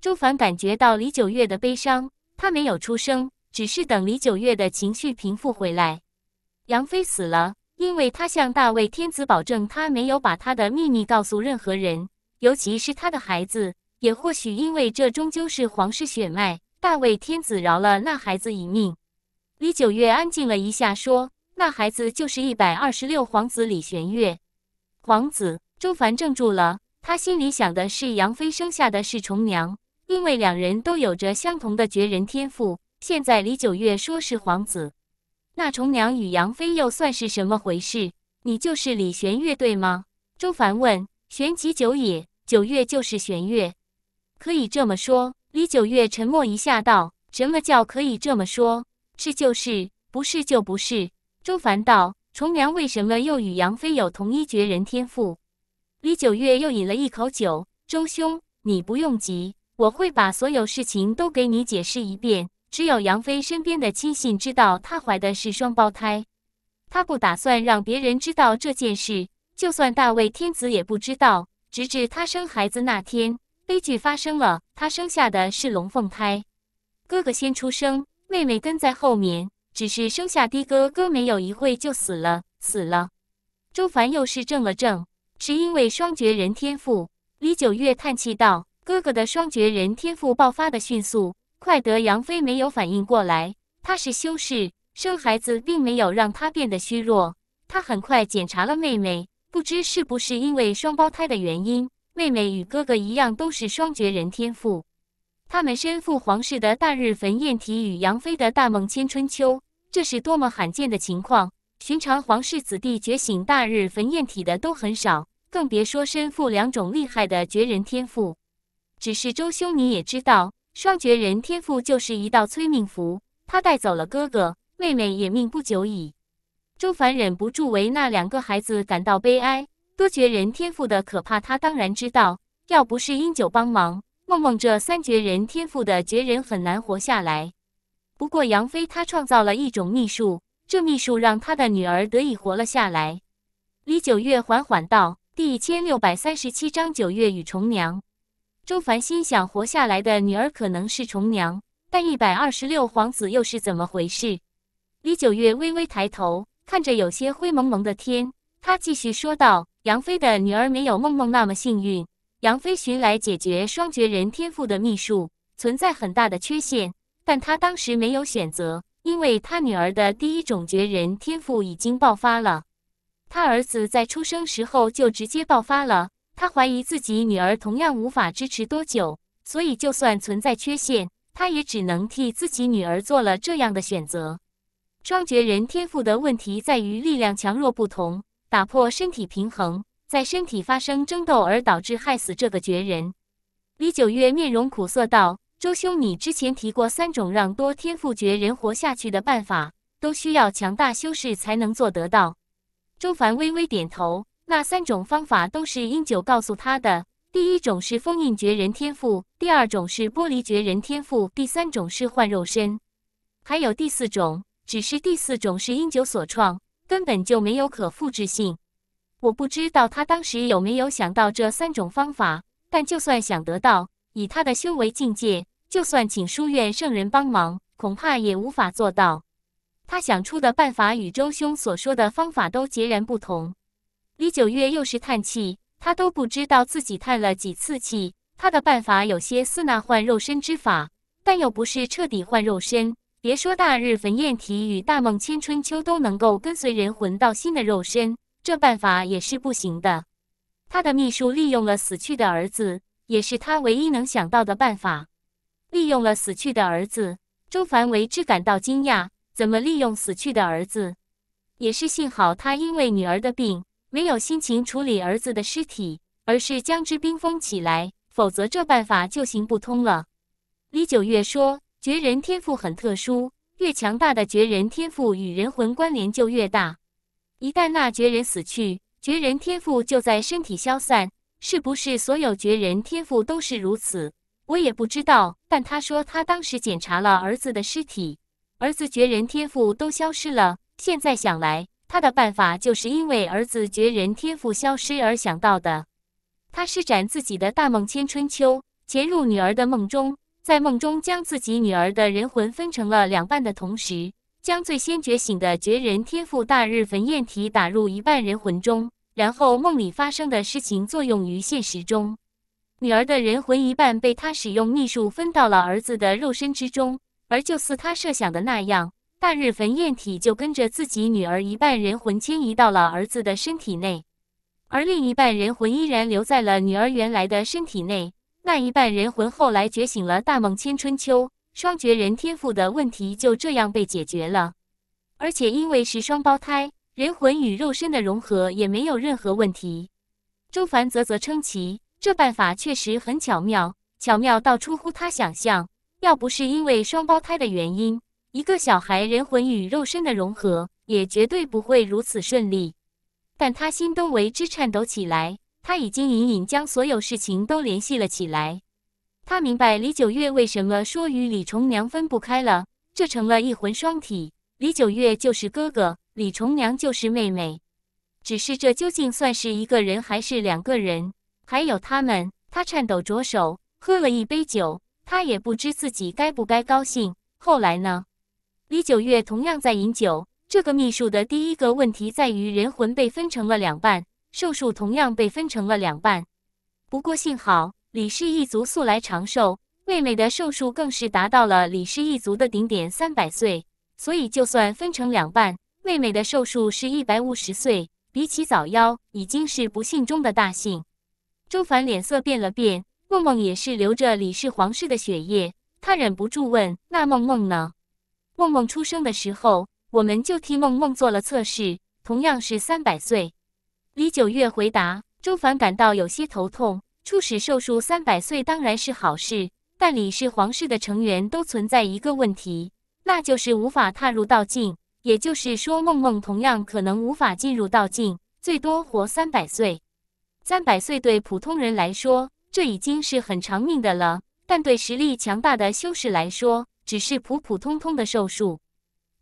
周凡感觉到李九月的悲伤，他没有出声，只是等李九月的情绪平复回来。杨妃死了，因为他向大卫天子保证，他没有把他的秘密告诉任何人，尤其是他的孩子。也或许因为这终究是皇室血脉，大卫天子饶了那孩子一命。李九月安静了一下，说：“那孩子就是一百二十六皇子李玄月，皇子。”周凡怔住了，他心里想的是杨妃生下的是重娘，因为两人都有着相同的绝人天赋。现在李九月说是皇子。那重娘与杨飞又算是什么回事？你就是李玄月对吗？周凡问。玄即九也，九月就是玄月，可以这么说。李九月沉默一下道：“什么叫可以这么说？是就是，不是就不是。”周凡道：“重娘为什么又与杨飞有同一绝人天赋？”李九月又饮了一口酒。周兄，你不用急，我会把所有事情都给你解释一遍。只有杨飞身边的亲信知道他怀的是双胞胎，他不打算让别人知道这件事，就算大卫天子也不知道。直至他生孩子那天，悲剧发生了，他生下的是龙凤胎，哥哥先出生，妹妹跟在后面。只是生下的哥哥没有一会就死了，死了。周凡又是怔了怔，是因为双绝人天赋。李九月叹气道：“哥哥的双绝人天赋爆发的迅速。”快得杨飞没有反应过来，他是修士，生孩子并没有让他变得虚弱。他很快检查了妹妹，不知是不是因为双胞胎的原因，妹妹与哥哥一样都是双绝人天赋。他们身负皇室的大日焚焰体与杨飞的大梦千春秋，这是多么罕见的情况！寻常皇室子弟觉醒大日焚焰体的都很少，更别说身负两种厉害的绝人天赋。只是周兄，你也知道。双绝人天赋就是一道催命符，他带走了哥哥，妹妹也命不久矣。周凡忍不住为那两个孩子感到悲哀。多绝人天赋的可怕，他当然知道。要不是殷九帮忙，梦梦这三绝人天赋的绝人很难活下来。不过杨飞他创造了一种秘术，这秘术让他的女儿得以活了下来。李九月缓缓道：“第一千六百三十七章，九月与重娘。”周凡心想，活下来的女儿可能是重娘，但一百二十六皇子又是怎么回事？李九月微微抬头，看着有些灰蒙蒙的天，他继续说道：“杨飞的女儿没有梦梦那么幸运。杨飞寻来解决双绝人天赋的秘术存在很大的缺陷，但他当时没有选择，因为他女儿的第一种绝人天赋已经爆发了，他儿子在出生时候就直接爆发了。”他怀疑自己女儿同样无法支持多久，所以就算存在缺陷，他也只能替自己女儿做了这样的选择。双绝人天赋的问题在于力量强弱不同，打破身体平衡，在身体发生争斗而导致害死这个绝人。李九月面容苦涩道：“周兄，你之前提过三种让多天赋绝人活下去的办法，都需要强大修士才能做得到。”周凡微微点头。那三种方法都是英九告诉他的。第一种是封印绝人天赋，第二种是剥离绝人天赋，第三种是换肉身。还有第四种，只是第四种是英九所创，根本就没有可复制性。我不知道他当时有没有想到这三种方法，但就算想得到，以他的修为境界，就算请书院圣人帮忙，恐怕也无法做到。他想出的办法与周兄所说的方法都截然不同。李九月又是叹气，他都不知道自己叹了几次气。他的办法有些似那换肉身之法，但又不是彻底换肉身。别说大日焚焰体与大梦千春秋都能够跟随人魂到新的肉身，这办法也是不行的。他的秘书利用了死去的儿子，也是他唯一能想到的办法。利用了死去的儿子，周凡为之感到惊讶。怎么利用死去的儿子？也是幸好他因为女儿的病。没有心情处理儿子的尸体，而是将之冰封起来。否则这办法就行不通了。李九月说：“绝人天赋很特殊，越强大的绝人天赋与人魂关联就越大。一旦那绝人死去，绝人天赋就在身体消散。是不是所有绝人天赋都是如此？我也不知道。但他说他当时检查了儿子的尸体，儿子绝人天赋都消失了。现在想来。”他的办法就是因为儿子绝人天赋消失而想到的。他施展自己的大梦千春秋，潜入女儿的梦中，在梦中将自己女儿的人魂分成了两半的同时，将最先觉醒的绝人天赋大日焚焰体打入一半人魂中，然后梦里发生的事情作用于现实中。女儿的人魂一半被他使用秘术分到了儿子的肉身之中，而就似他设想的那样。大日焚焰体就跟着自己女儿一半人魂迁移到了儿子的身体内，而另一半人魂依然留在了女儿原来的身体内。那一半人魂后来觉醒了大梦千春秋双绝人天赋的问题，就这样被解决了。而且因为是双胞胎，人魂与肉身的融合也没有任何问题。周凡啧啧称奇，这办法确实很巧妙，巧妙到出乎他想象。要不是因为双胞胎的原因。一个小孩人魂与肉身的融合也绝对不会如此顺利，但他心都为之颤抖起来。他已经隐隐将所有事情都联系了起来。他明白李九月为什么说与李重娘分不开了，这成了一魂双体。李九月就是哥哥，李重娘就是妹妹。只是这究竟算是一个人还是两个人？还有他们，他颤抖着手喝了一杯酒，他也不知自己该不该高兴。后来呢？李九月同样在饮酒。这个秘术的第一个问题在于，人魂被分成了两半，寿数同样被分成了两半。不过幸好，李氏一族素来长寿，妹妹的寿数更是达到了李氏一族的顶点——三百岁。所以就算分成两半，妹妹的寿数是一百五十岁，比起早夭，已经是不幸中的大幸。周凡脸色变了变，梦梦也是流着李氏皇室的血液，他忍不住问：“那梦梦呢？”梦梦出生的时候，我们就替梦梦做了测试，同样是三百岁。李九月回答。周凡感到有些头痛。初始寿数三百岁当然是好事，但李氏皇室的成员都存在一个问题，那就是无法踏入道境，也就是说，梦梦同样可能无法进入道境，最多活三百岁。三百岁对普通人来说，这已经是很长命的了，但对实力强大的修士来说，只是普普通通的寿数。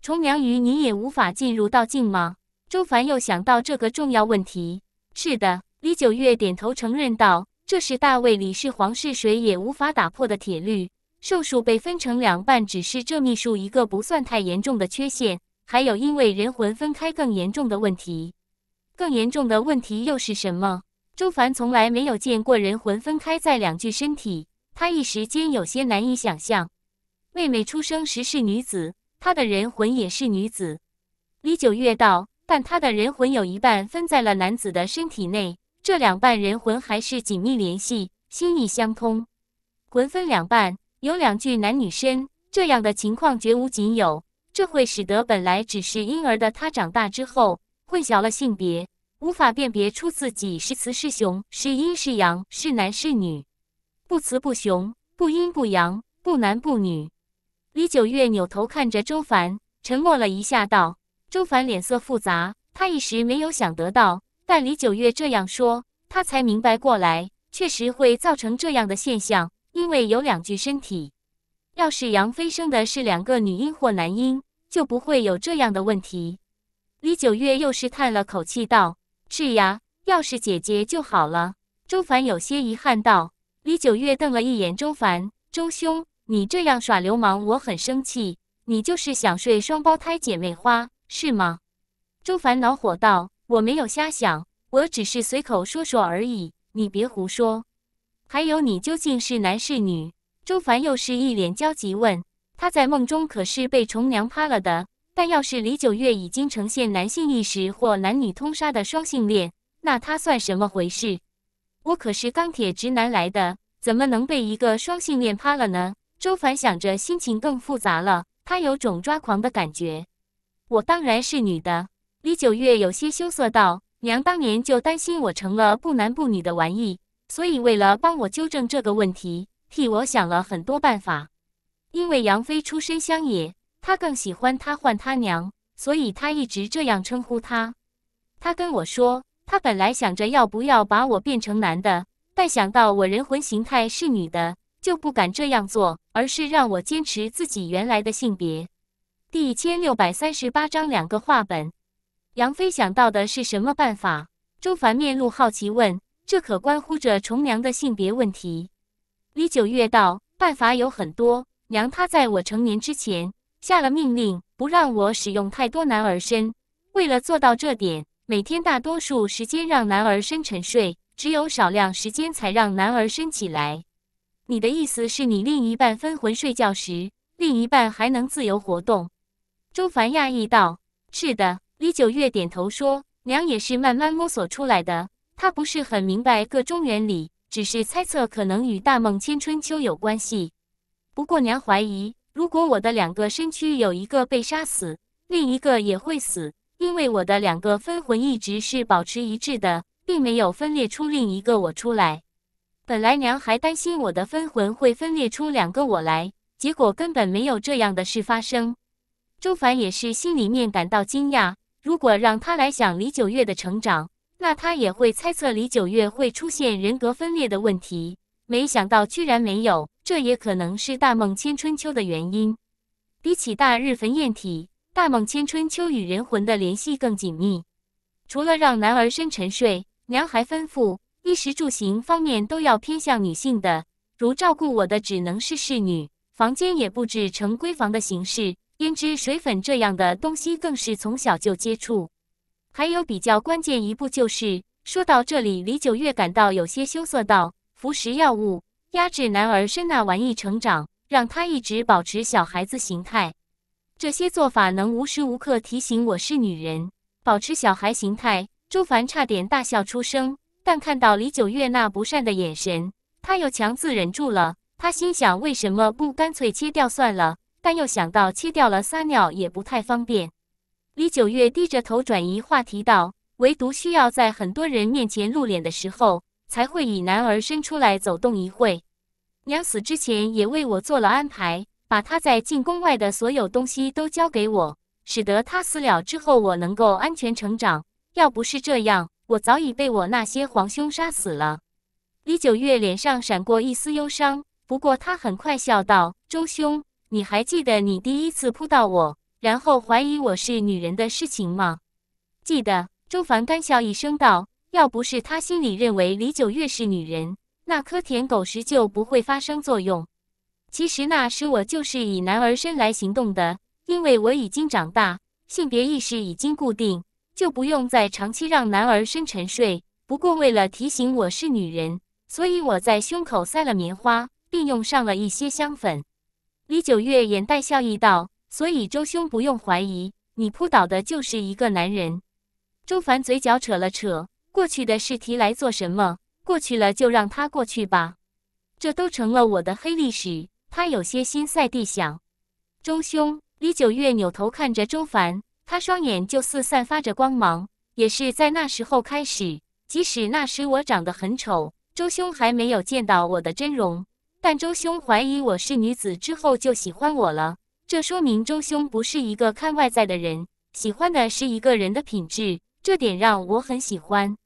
重阳鱼，你也无法进入道境吗？周凡又想到这个重要问题。是的，李九月点头承认道：“这是大卫李氏皇室谁也无法打破的铁律。寿数被分成两半，只是这秘术一个不算太严重的缺陷。还有因为人魂分开更严重的问题。更严重的问题又是什么？”周凡从来没有见过人魂分开在两具身体，他一时间有些难以想象。妹妹出生时是女子，她的人魂也是女子。李九月道：“但她的人魂有一半分在了男子的身体内，这两半人魂还是紧密联系，心意相通。魂分两半，有两具男女身，这样的情况绝无仅有。这会使得本来只是婴儿的她长大之后，混淆了性别，无法辨别出自己是雌是雄，是阴是阳，是男是女，不雌不雄，不阴不阳，不男不女。”李九月扭头看着周凡，沉默了一下，道：“周凡脸色复杂，他一时没有想得到，但李九月这样说，他才明白过来，确实会造成这样的现象，因为有两具身体。要是杨飞生的是两个女婴或男婴，就不会有这样的问题。”李九月又是叹了口气，道：“是呀，要是姐姐就好了。”周凡有些遗憾道：“李九月瞪了一眼周凡，周兄。”你这样耍流氓，我很生气。你就是想睡双胞胎姐妹花是吗？周凡恼火道：“我没有瞎想，我只是随口说说而已。你别胡说。还有，你究竟是男是女？”周凡又是一脸焦急问：“他在梦中可是被虫娘趴了的。但要是李九月已经呈现男性意识或男女通杀的双性恋，那他算什么回事？我可是钢铁直男来的，怎么能被一个双性恋趴了呢？”周凡想着，心情更复杂了。他有种抓狂的感觉。我当然是女的。李九月有些羞涩道：“娘当年就担心我成了不男不女的玩意，所以为了帮我纠正这个问题，替我想了很多办法。因为杨飞出身乡野，他更喜欢他唤他娘，所以他一直这样称呼他。他跟我说，他本来想着要不要把我变成男的，但想到我人魂形态是女的。”就不敢这样做，而是让我坚持自己原来的性别。第一千六百三十八章两个话本。杨飞想到的是什么办法？周凡面露好奇问：“这可关乎着重娘的性别问题。”李九月道：“办法有很多。娘她在我成年之前下了命令，不让我使用太多男儿身。为了做到这点，每天大多数时间让男儿身沉睡，只有少量时间才让男儿身起来。”你的意思是，你另一半分魂睡觉时，另一半还能自由活动？周凡讶异道：“是的。”李九月点头说：“娘也是慢慢摸索出来的。她不是很明白个中原理，只是猜测可能与《大梦千春秋》有关系。不过娘怀疑，如果我的两个身躯有一个被杀死，另一个也会死，因为我的两个分魂一直是保持一致的，并没有分裂出另一个我出来。”本来娘还担心我的分魂会分裂出两个我来，结果根本没有这样的事发生。周凡也是心里面感到惊讶，如果让他来想李九月的成长，那他也会猜测李九月会出现人格分裂的问题。没想到居然没有，这也可能是大梦千春秋的原因。比起大日焚焰体，大梦千春秋与人魂的联系更紧密。除了让男儿深沉睡，娘还吩咐。衣食住行方面都要偏向女性的，如照顾我的只能是侍女，房间也布置成闺房的形式，胭脂水粉这样的东西更是从小就接触。还有比较关键一步就是，说到这里，李九月感到有些羞涩道：“服食药物压制男儿身那玩意成长，让他一直保持小孩子形态。这些做法能无时无刻提醒我是女人，保持小孩形态。”朱凡差点大笑出声。但看到李九月那不善的眼神，他又强自忍住了。他心想：为什么不干脆切掉算了？但又想到切掉了撒尿也不太方便。李九月低着头转移话题道：“唯独需要在很多人面前露脸的时候，才会以男儿身出来走动一会。娘死之前也为我做了安排，把她在进宫外的所有东西都交给我，使得她死了之后我能够安全成长。要不是这样……”我早已被我那些皇兄杀死了。李九月脸上闪过一丝忧伤，不过他很快笑道：“周兄，你还记得你第一次扑到我，然后怀疑我是女人的事情吗？”“记得。”周凡干笑一声道：“要不是他心里认为李九月是女人，那颗舔狗石就不会发生作用。其实那时我就是以男儿身来行动的，因为我已经长大，性别意识已经固定。”就不用再长期让男儿深沉睡。不过，为了提醒我是女人，所以我在胸口塞了棉花，并用上了一些香粉。李九月眼带笑意道：“所以周兄不用怀疑，你扑倒的就是一个男人。”周凡嘴角扯了扯，过去的事提来做什么？过去了就让它过去吧，这都成了我的黑历史。他有些心塞地想。周兄，李九月扭头看着周凡。他双眼就似散发着光芒。也是在那时候开始，即使那时我长得很丑，周兄还没有见到我的真容，但周兄怀疑我是女子之后就喜欢我了。这说明周兄不是一个看外在的人，喜欢的是一个人的品质，这点让我很喜欢。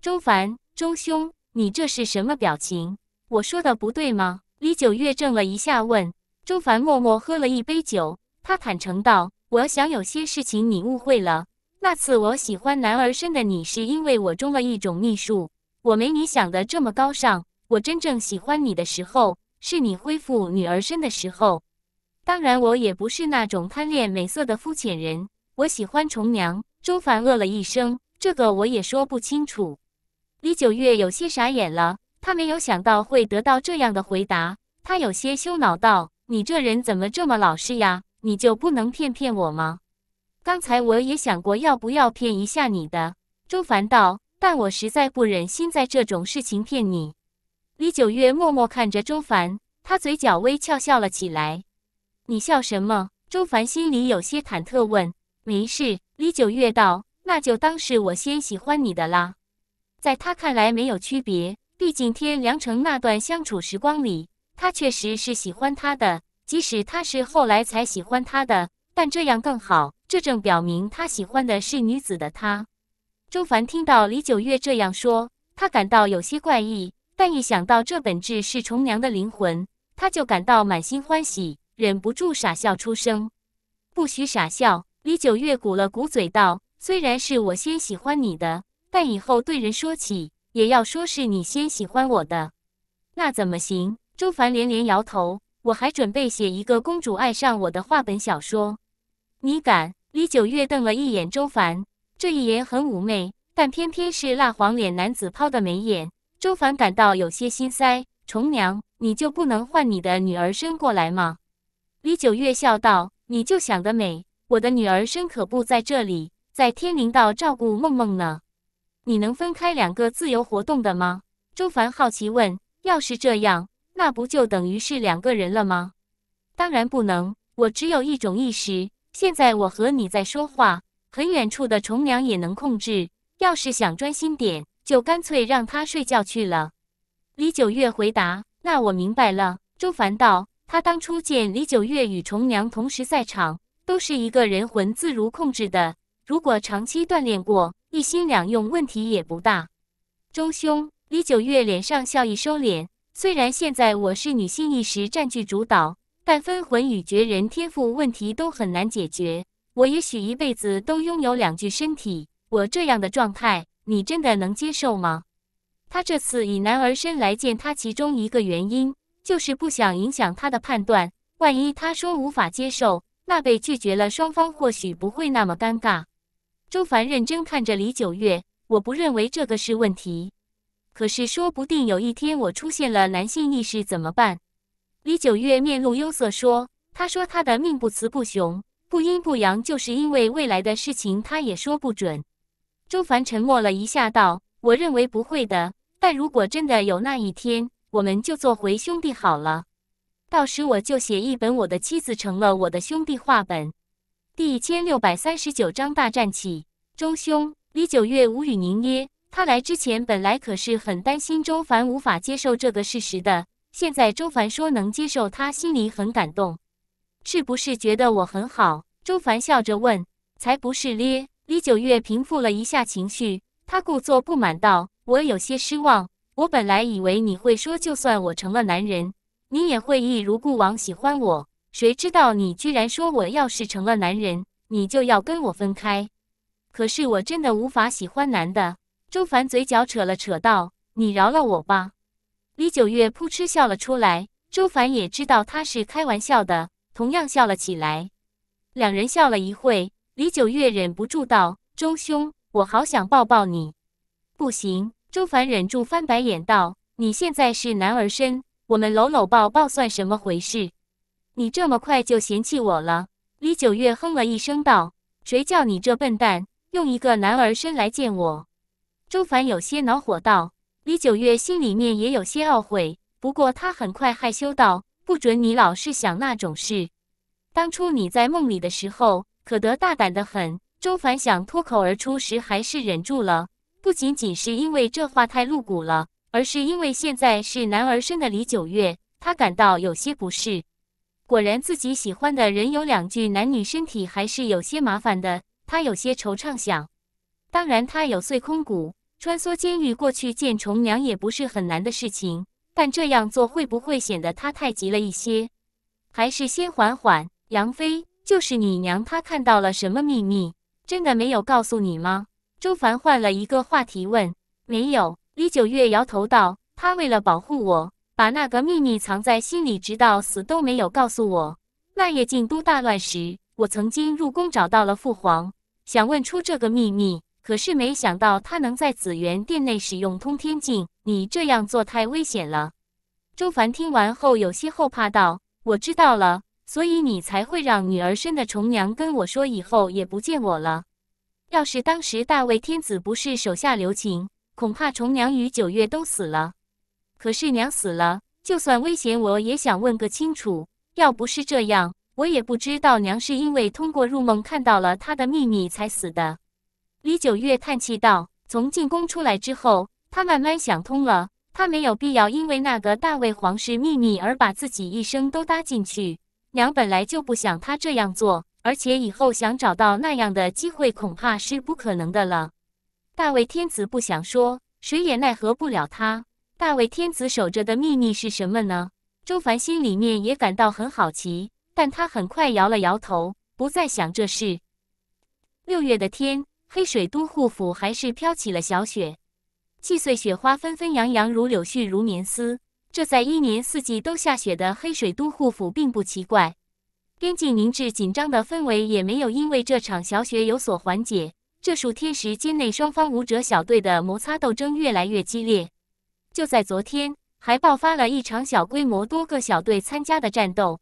周凡，周兄，你这是什么表情？我说的不对吗？李九月怔了一下，问。周凡默默喝了一杯酒，他坦诚道。我想有些事情你误会了。那次我喜欢男儿身的你，是因为我中了一种秘术。我没你想的这么高尚。我真正喜欢你的时候，是你恢复女儿身的时候。当然，我也不是那种贪恋美色的肤浅人。我喜欢重娘。周凡饿了一声，这个我也说不清楚。李九月有些傻眼了，他没有想到会得到这样的回答，他有些羞恼道：“你这人怎么这么老实呀？”你就不能骗骗我吗？刚才我也想过要不要骗一下你的。周凡道，但我实在不忍心在这种事情骗你。李九月默默看着周凡，他嘴角微翘笑了起来。你笑什么？周凡心里有些忐忑问。没事，李九月道，那就当是我先喜欢你的啦。在他看来没有区别，毕竟天凉城那段相处时光里，他确实是喜欢他的。即使他是后来才喜欢他的，但这样更好。这正表明他喜欢的是女子的他。周凡听到李九月这样说，他感到有些怪异，但一想到这本质是重娘的灵魂，他就感到满心欢喜，忍不住傻笑出声。不许傻笑！李九月鼓了鼓嘴道：“虽然是我先喜欢你的，但以后对人说起，也要说是你先喜欢我的。那怎么行？”周凡连连摇头。我还准备写一个公主爱上我的话本小说，你敢？李九月瞪了一眼周凡，这一眼很妩媚，但偏偏是蜡黄脸男子抛的眉眼。周凡感到有些心塞。重娘，你就不能换你的女儿身过来吗？李九月笑道：“你就想得美，我的女儿身可不在这里，在天灵道照顾梦梦呢。你能分开两个自由活动的吗？”周凡好奇问：“要是这样？”那不就等于是两个人了吗？当然不能，我只有一种意识。现在我和你在说话，很远处的虫娘也能控制。要是想专心点，就干脆让她睡觉去了。李九月回答：“那我明白了。”周凡道：“他当初见李九月与虫娘同时在场，都是一个人魂自如控制的。如果长期锻炼过，一心两用问题也不大。”周兄，李九月脸上笑意收敛。虽然现在我是女性，意识占据主导，但分魂与绝人天赋问题都很难解决。我也许一辈子都拥有两具身体。我这样的状态，你真的能接受吗？他这次以男儿身来见他，其中一个原因就是不想影响他的判断。万一他说无法接受，那被拒绝了，双方或许不会那么尴尬。周凡认真看着李九月，我不认为这个是问题。可是，说不定有一天我出现了男性意识怎么办？李九月面露忧色说：“他说他的命不雌不雄，不阴不阳，就是因为未来的事情他也说不准。”周凡沉默了一下，道：“我认为不会的，但如果真的有那一天，我们就做回兄弟好了。到时我就写一本《我的妻子成了我的兄弟》话本。”第一千六百三十九章大战起，周兄，李九月无语凝噎。他来之前本来可是很担心周凡无法接受这个事实的，现在周凡说能接受，他心里很感动。是不是觉得我很好？周凡笑着问。才不是咧！李九月平复了一下情绪，他故作不满道：“我有些失望。我本来以为你会说，就算我成了男人，你也会一如故往喜欢我。谁知道你居然说，我要是成了男人，你就要跟我分开。可是我真的无法喜欢男的。”周凡嘴角扯了扯，道：“你饶了我吧。”李九月扑哧笑了出来。周凡也知道他是开玩笑的，同样笑了起来。两人笑了一会，李九月忍不住道：“周兄，我好想抱抱你。”“不行。”周凡忍住翻白眼，道：“你现在是男儿身，我们搂搂抱抱算什么回事？你这么快就嫌弃我了？”李九月哼了一声，道：“谁叫你这笨蛋用一个男儿身来见我？”周凡有些恼火道：“李九月，心里面也有些懊悔。不过他很快害羞道：‘不准你老是想那种事。’当初你在梦里的时候，可得大胆的很。’周凡想脱口而出时，还是忍住了。不仅仅是因为这话太露骨了，而是因为现在是男儿身的李九月，他感到有些不适。果然，自己喜欢的人有两具男女身体，还是有些麻烦的。他有些惆怅想：，当然，他有碎空骨。”穿梭监狱过去见虫娘也不是很难的事情，但这样做会不会显得他太急了一些？还是先缓缓。杨飞，就是你娘，她看到了什么秘密？真的没有告诉你吗？周凡换了一个话题问。没有。李九月摇头道：“她为了保护我，把那个秘密藏在心里，直到死都没有告诉我。那夜京都大乱时，我曾经入宫找到了父皇，想问出这个秘密。”可是没想到他能在紫园殿内使用通天镜，你这样做太危险了。周凡听完后有些后怕道：“我知道了，所以你才会让女儿身的重娘跟我说以后也不见我了。要是当时大魏天子不是手下留情，恐怕重娘与九月都死了。可是娘死了，就算危险我也想问个清楚。要不是这样，我也不知道娘是因为通过入梦看到了他的秘密才死的。”李九月叹气道：“从进宫出来之后，他慢慢想通了，他没有必要因为那个大卫皇室秘密而把自己一生都搭进去。娘本来就不想他这样做，而且以后想找到那样的机会，恐怕是不可能的了。”大卫天子不想说，谁也奈何不了他。大卫天子守着的秘密是什么呢？周凡心里面也感到很好奇，但他很快摇了摇头，不再想这事。六月的天。黑水都护府还是飘起了小雪，细碎雪花纷纷扬扬，如柳絮，如棉丝。这在一年四季都下雪的黑水都护府并不奇怪。边境凝滞紧张的氛围也没有因为这场小雪有所缓解。这数天时间内，双方武者小队的摩擦斗争越来越激烈。就在昨天，还爆发了一场小规模、多个小队参加的战斗。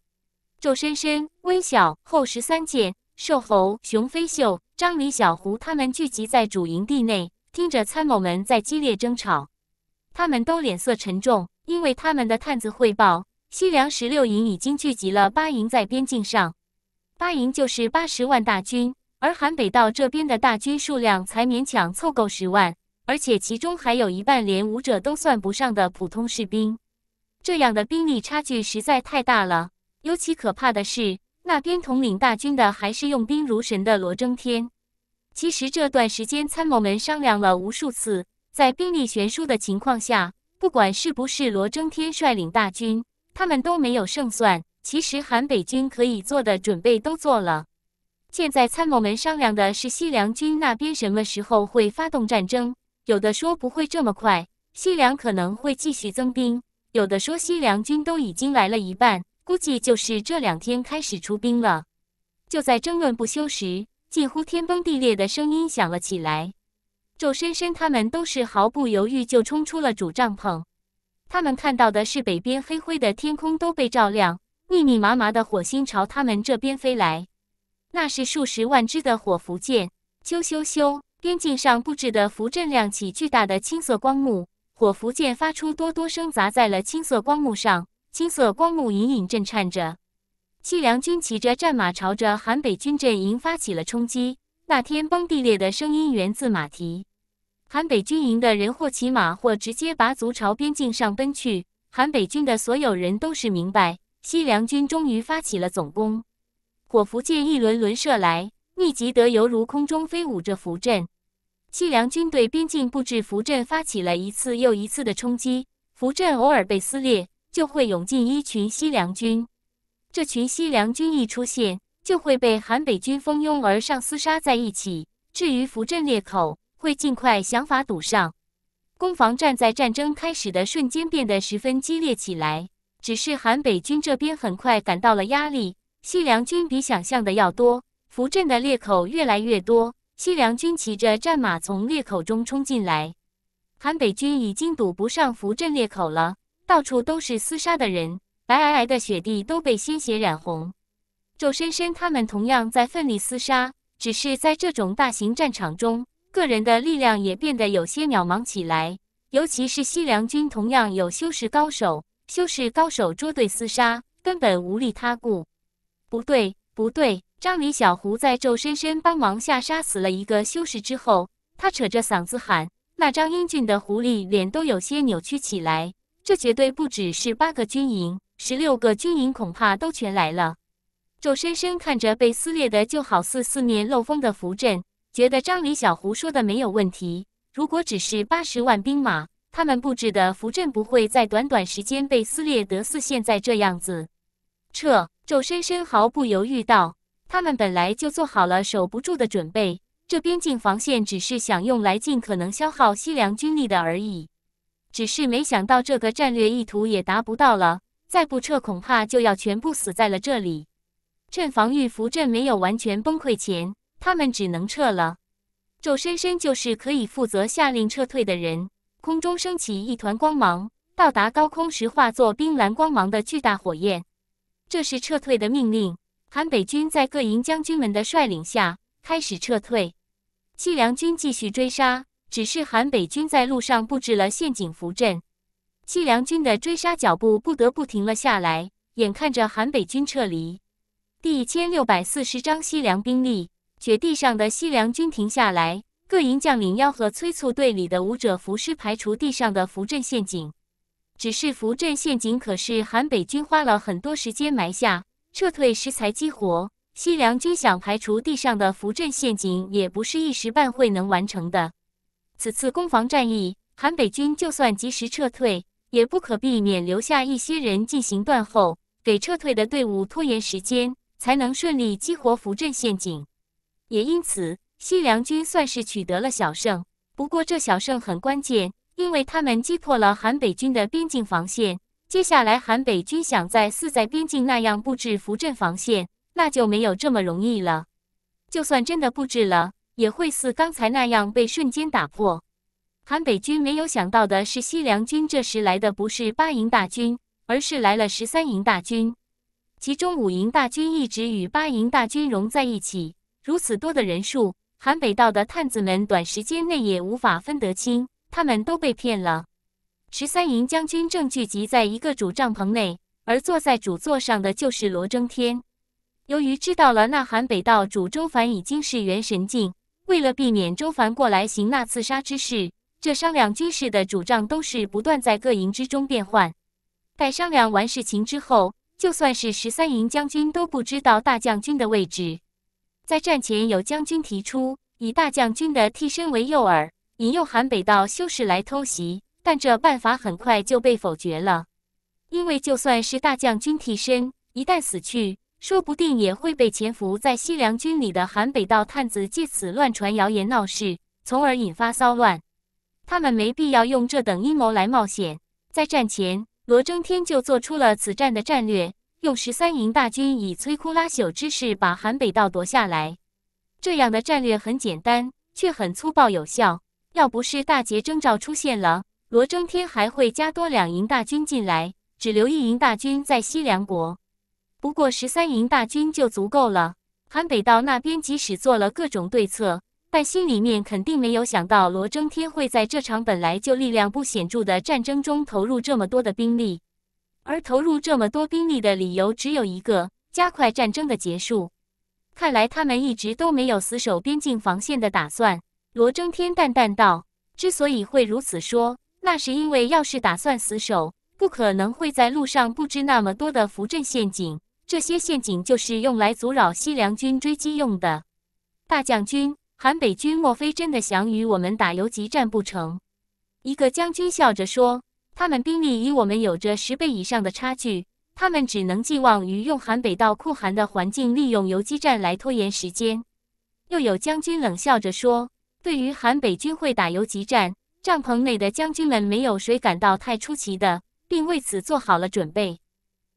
周深深，微小后十三剑，瘦猴熊飞袖。张李、小胡他们聚集在主营地内，听着参谋们在激烈争吵。他们都脸色沉重，因为他们的探子汇报，西凉十六营已经聚集了八营在边境上。八营就是八十万大军，而韩北道这边的大军数量才勉强凑够十万，而且其中还有一半连武者都算不上的普通士兵。这样的兵力差距实在太大了，尤其可怕的是。那边统领大军的还是用兵如神的罗征天。其实这段时间参谋们商量了无数次，在兵力悬殊的情况下，不管是不是罗征天率领大军，他们都没有胜算。其实韩北军可以做的准备都做了。现在参谋们商量的是西凉军那边什么时候会发动战争。有的说不会这么快，西凉可能会继续增兵；有的说西凉军都已经来了一半。估计就是这两天开始出兵了。就在争论不休时，近乎天崩地裂的声音响了起来。周深深他们都是毫不犹豫就冲出了主帐篷。他们看到的是北边黑灰的天空都被照亮，密密麻麻的火星朝他们这边飞来。那是数十万只的火符箭。咻咻咻！边境上布置的符阵亮起巨大的青色光幕，火符箭发出“哆哆”声砸在了青色光幕上。金色光幕隐隐震颤着，西凉军骑着战马朝着韩北军阵营发起了冲击。那天崩地裂的声音源自马蹄。韩北军营的人或骑马，或直接拔足朝边境上奔去。韩北军的所有人都是明白，西凉军终于发起了总攻。火符箭一轮轮射来，密集得犹如空中飞舞着符阵。西凉军对边境布置符阵发起了一次又一次的冲击，符阵偶尔被撕裂。就会涌进一群西凉军，这群西凉军一出现，就会被韩北军蜂拥而上厮杀在一起。至于伏阵裂口，会尽快想法堵上。攻防战在战争开始的瞬间变得十分激烈起来。只是韩北军这边很快感到了压力，西凉军比想象的要多，伏阵的裂口越来越多，西凉军骑着战马从裂口中冲进来，韩北军已经堵不上伏阵裂口了。到处都是厮杀的人，白皑皑的雪地都被鲜血染红。周深深他们同样在奋力厮杀，只是在这种大型战场中，个人的力量也变得有些渺茫起来。尤其是西凉军同样有修士高手，修士高手捉对厮杀，根本无力他顾。不对，不对！张李小胡在周深深帮忙下杀死了一个修士之后，他扯着嗓子喊，那张英俊的狐狸脸都有些扭曲起来。这绝对不只是八个军营，十六个军营恐怕都全来了。周深深看着被撕裂的就好似四面漏风的符阵，觉得张离小胡说的没有问题。如果只是八十万兵马，他们布置的符阵不会在短短时间被撕裂得似现在这样子。撤！周深深毫不犹豫道：“他们本来就做好了守不住的准备，这边境防线只是想用来尽可能消耗西凉军力的而已。”只是没想到这个战略意图也达不到了，再不撤恐怕就要全部死在了这里。趁防御符阵没有完全崩溃前，他们只能撤了。周深深就是可以负责下令撤退的人。空中升起一团光芒，到达高空时化作冰蓝光芒的巨大火焰，这是撤退的命令。韩北军在各营将军们的率领下开始撤退，西良军继续追杀。只是韩北军在路上布置了陷阱伏阵，西凉军的追杀脚步不得不停了下来。眼看着韩北军撤离，第一千六百四十章西凉兵力。雪地上的西凉军停下来，各营将领吆喝催促队里的武者服尸排除地上的伏阵陷阱。只是伏阵陷阱可是韩北军花了很多时间埋下，撤退时才激活。西凉军想排除地上的伏阵陷阱，也不是一时半会能完成的。此次攻防战役，韩北军就算及时撤退，也不可避免留下一些人进行断后，给撤退的队伍拖延时间，才能顺利激活伏阵陷阱。也因此，西凉军算是取得了小胜。不过，这小胜很关键，因为他们击破了韩北军的边境防线。接下来，韩北军想在四在边境那样布置伏阵防线，那就没有这么容易了。就算真的布置了。也会似刚才那样被瞬间打破。韩北军没有想到的是，西凉军这时来的不是八营大军，而是来了十三营大军。其中五营大军一直与八营大军融在一起。如此多的人数，韩北道的探子们短时间内也无法分得清，他们都被骗了。十三营将军正聚集在一个主帐篷内，而坐在主座上的就是罗征天。由于知道了那韩北道主周凡已经是元神境。为了避免周凡过来行那刺杀之事，这商量军事的主张都是不断在各营之中变换。待商量完事情之后，就算是十三营将军都不知道大将军的位置。在战前，有将军提出以大将军的替身为诱饵，引诱韩北道修士来偷袭，但这办法很快就被否决了，因为就算是大将军替身，一旦死去。说不定也会被潜伏在西凉军里的韩北道探子借此乱传谣言闹事，从而引发骚乱。他们没必要用这等阴谋来冒险。在战前，罗征天就做出了此战的战略，用十三营大军以摧枯拉朽之势把韩北道夺下来。这样的战略很简单，却很粗暴有效。要不是大捷征兆出现了，罗征天还会加多两营大军进来，只留一营大军在西凉国。不过十三营大军就足够了。韩北道那边即使做了各种对策，但心里面肯定没有想到罗征天会在这场本来就力量不显著的战争中投入这么多的兵力。而投入这么多兵力的理由只有一个：加快战争的结束。看来他们一直都没有死守边境防线的打算。罗征天淡淡道：“之所以会如此说，那是因为要是打算死守，不可能会在路上布置那么多的伏阵陷阱。”这些陷阱就是用来阻扰西凉军追击用的。大将军韩北军，莫非真的想与我们打游击战不成？一个将军笑着说：“他们兵力与我们有着十倍以上的差距，他们只能寄望于用韩北道酷寒的环境，利用游击战来拖延时间。”又有将军冷笑着说：“对于韩北军会打游击战，帐篷内的将军们没有谁感到太出奇的，并为此做好了准备。”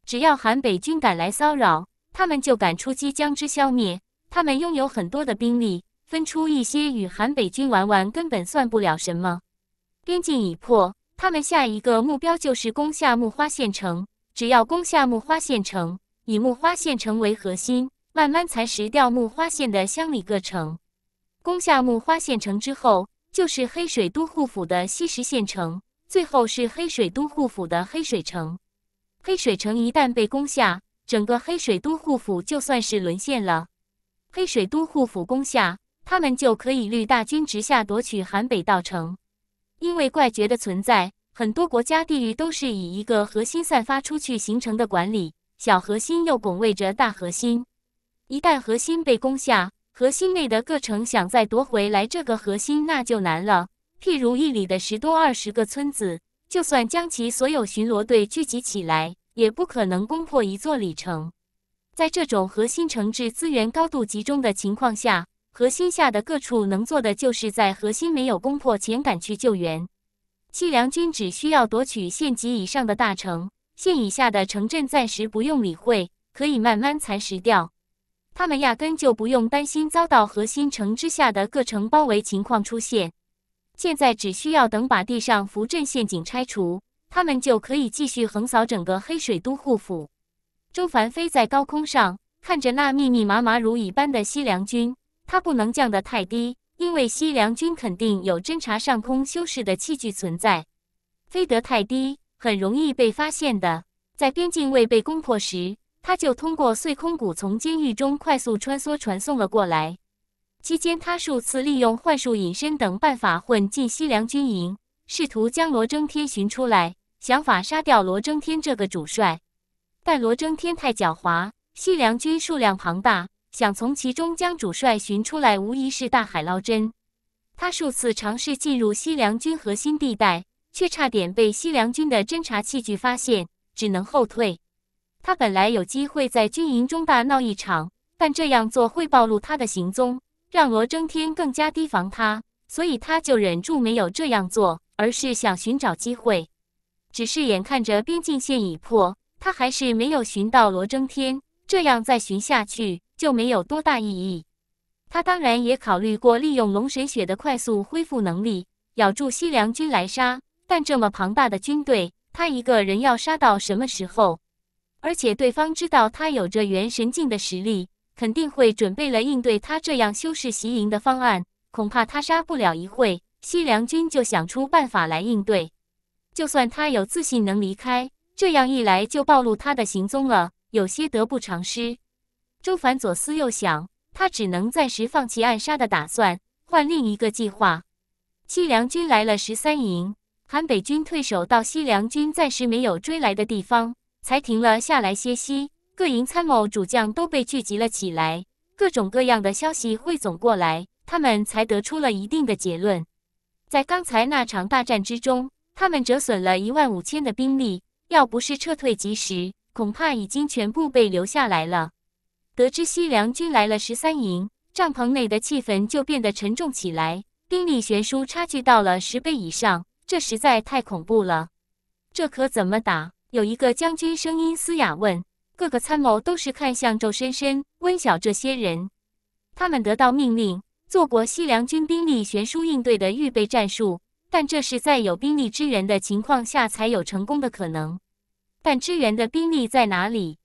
只要韩北军敢来骚扰，他们就敢出击将之消灭。他们拥有很多的兵力，分出一些与韩北军玩玩根本算不了什么。边境已破，他们下一个目标就是攻下木花县城。只要攻下木花县城，以木花县城为核心，慢慢蚕食掉木花县的乡里各城。攻下木花县城之后，就是黑水都护府的西石县城，最后是黑水都护府的黑水城。黑水城一旦被攻下，整个黑水都护府就算是沦陷了。黑水都护府攻下，他们就可以率大军直下夺取韩北道城。因为怪绝的存在，很多国家地域都是以一个核心散发出去形成的管理，小核心又拱卫着大核心。一旦核心被攻下，核心内的各城想再夺回来这个核心那就难了。譬如一里的十多二十个村子。就算将其所有巡逻队聚集起来，也不可能攻破一座里城。在这种核心城市资源高度集中的情况下，核心下的各处能做的，就是在核心没有攻破前赶去救援。西凉军只需要夺取县级以上的大城，县以下的城镇暂时不用理会，可以慢慢蚕食掉。他们压根就不用担心遭到核心城之下的各城包围情况出现。现在只需要等把地上伏阵陷阱拆除，他们就可以继续横扫整个黑水都护府。周凡飞在高空上看着那密密麻麻如蚁般的西凉军，他不能降得太低，因为西凉军肯定有侦察上空修士的器具存在，飞得太低很容易被发现的。在边境未被攻破时，他就通过碎空谷从监狱中快速穿梭传送了过来。期间，他数次利用幻术、隐身等办法混进西凉军营，试图将罗征天寻出来，想法杀掉罗征天这个主帅。但罗征天太狡猾，西凉军数量庞大，想从其中将主帅寻出来，无疑是大海捞针。他数次尝试进入西凉军核心地带，却差点被西凉军的侦察器具发现，只能后退。他本来有机会在军营中大闹一场，但这样做会暴露他的行踪。让罗征天更加提防他，所以他就忍住没有这样做，而是想寻找机会。只是眼看着边境线已破，他还是没有寻到罗征天，这样再寻下去就没有多大意义。他当然也考虑过利用龙神血的快速恢复能力咬住西凉军来杀，但这么庞大的军队，他一个人要杀到什么时候？而且对方知道他有着元神境的实力。肯定会准备了应对他这样修士袭营的方案，恐怕他杀不了一会，西凉军就想出办法来应对。就算他有自信能离开，这样一来就暴露他的行踪了，有些得不偿失。周凡左思右想，他只能暂时放弃暗杀的打算，换另一个计划。西凉军来了十三营，韩北军退守到西凉军暂时没有追来的地方，才停了下来歇息。各营参谋主将都被聚集了起来，各种各样的消息汇总过来，他们才得出了一定的结论。在刚才那场大战之中，他们折损了一万五千的兵力，要不是撤退及时，恐怕已经全部被留下来了。得知西凉军来了十三营，帐篷内的气氛就变得沉重起来。兵力悬殊差距到了十倍以上，这实在太恐怖了。这可怎么打？有一个将军声音嘶哑问。各个参谋都是看向周深深、温晓这些人。他们得到命令，做过西凉军兵力悬殊应对的预备战术，但这是在有兵力支援的情况下才有成功的可能。但支援的兵力在哪里？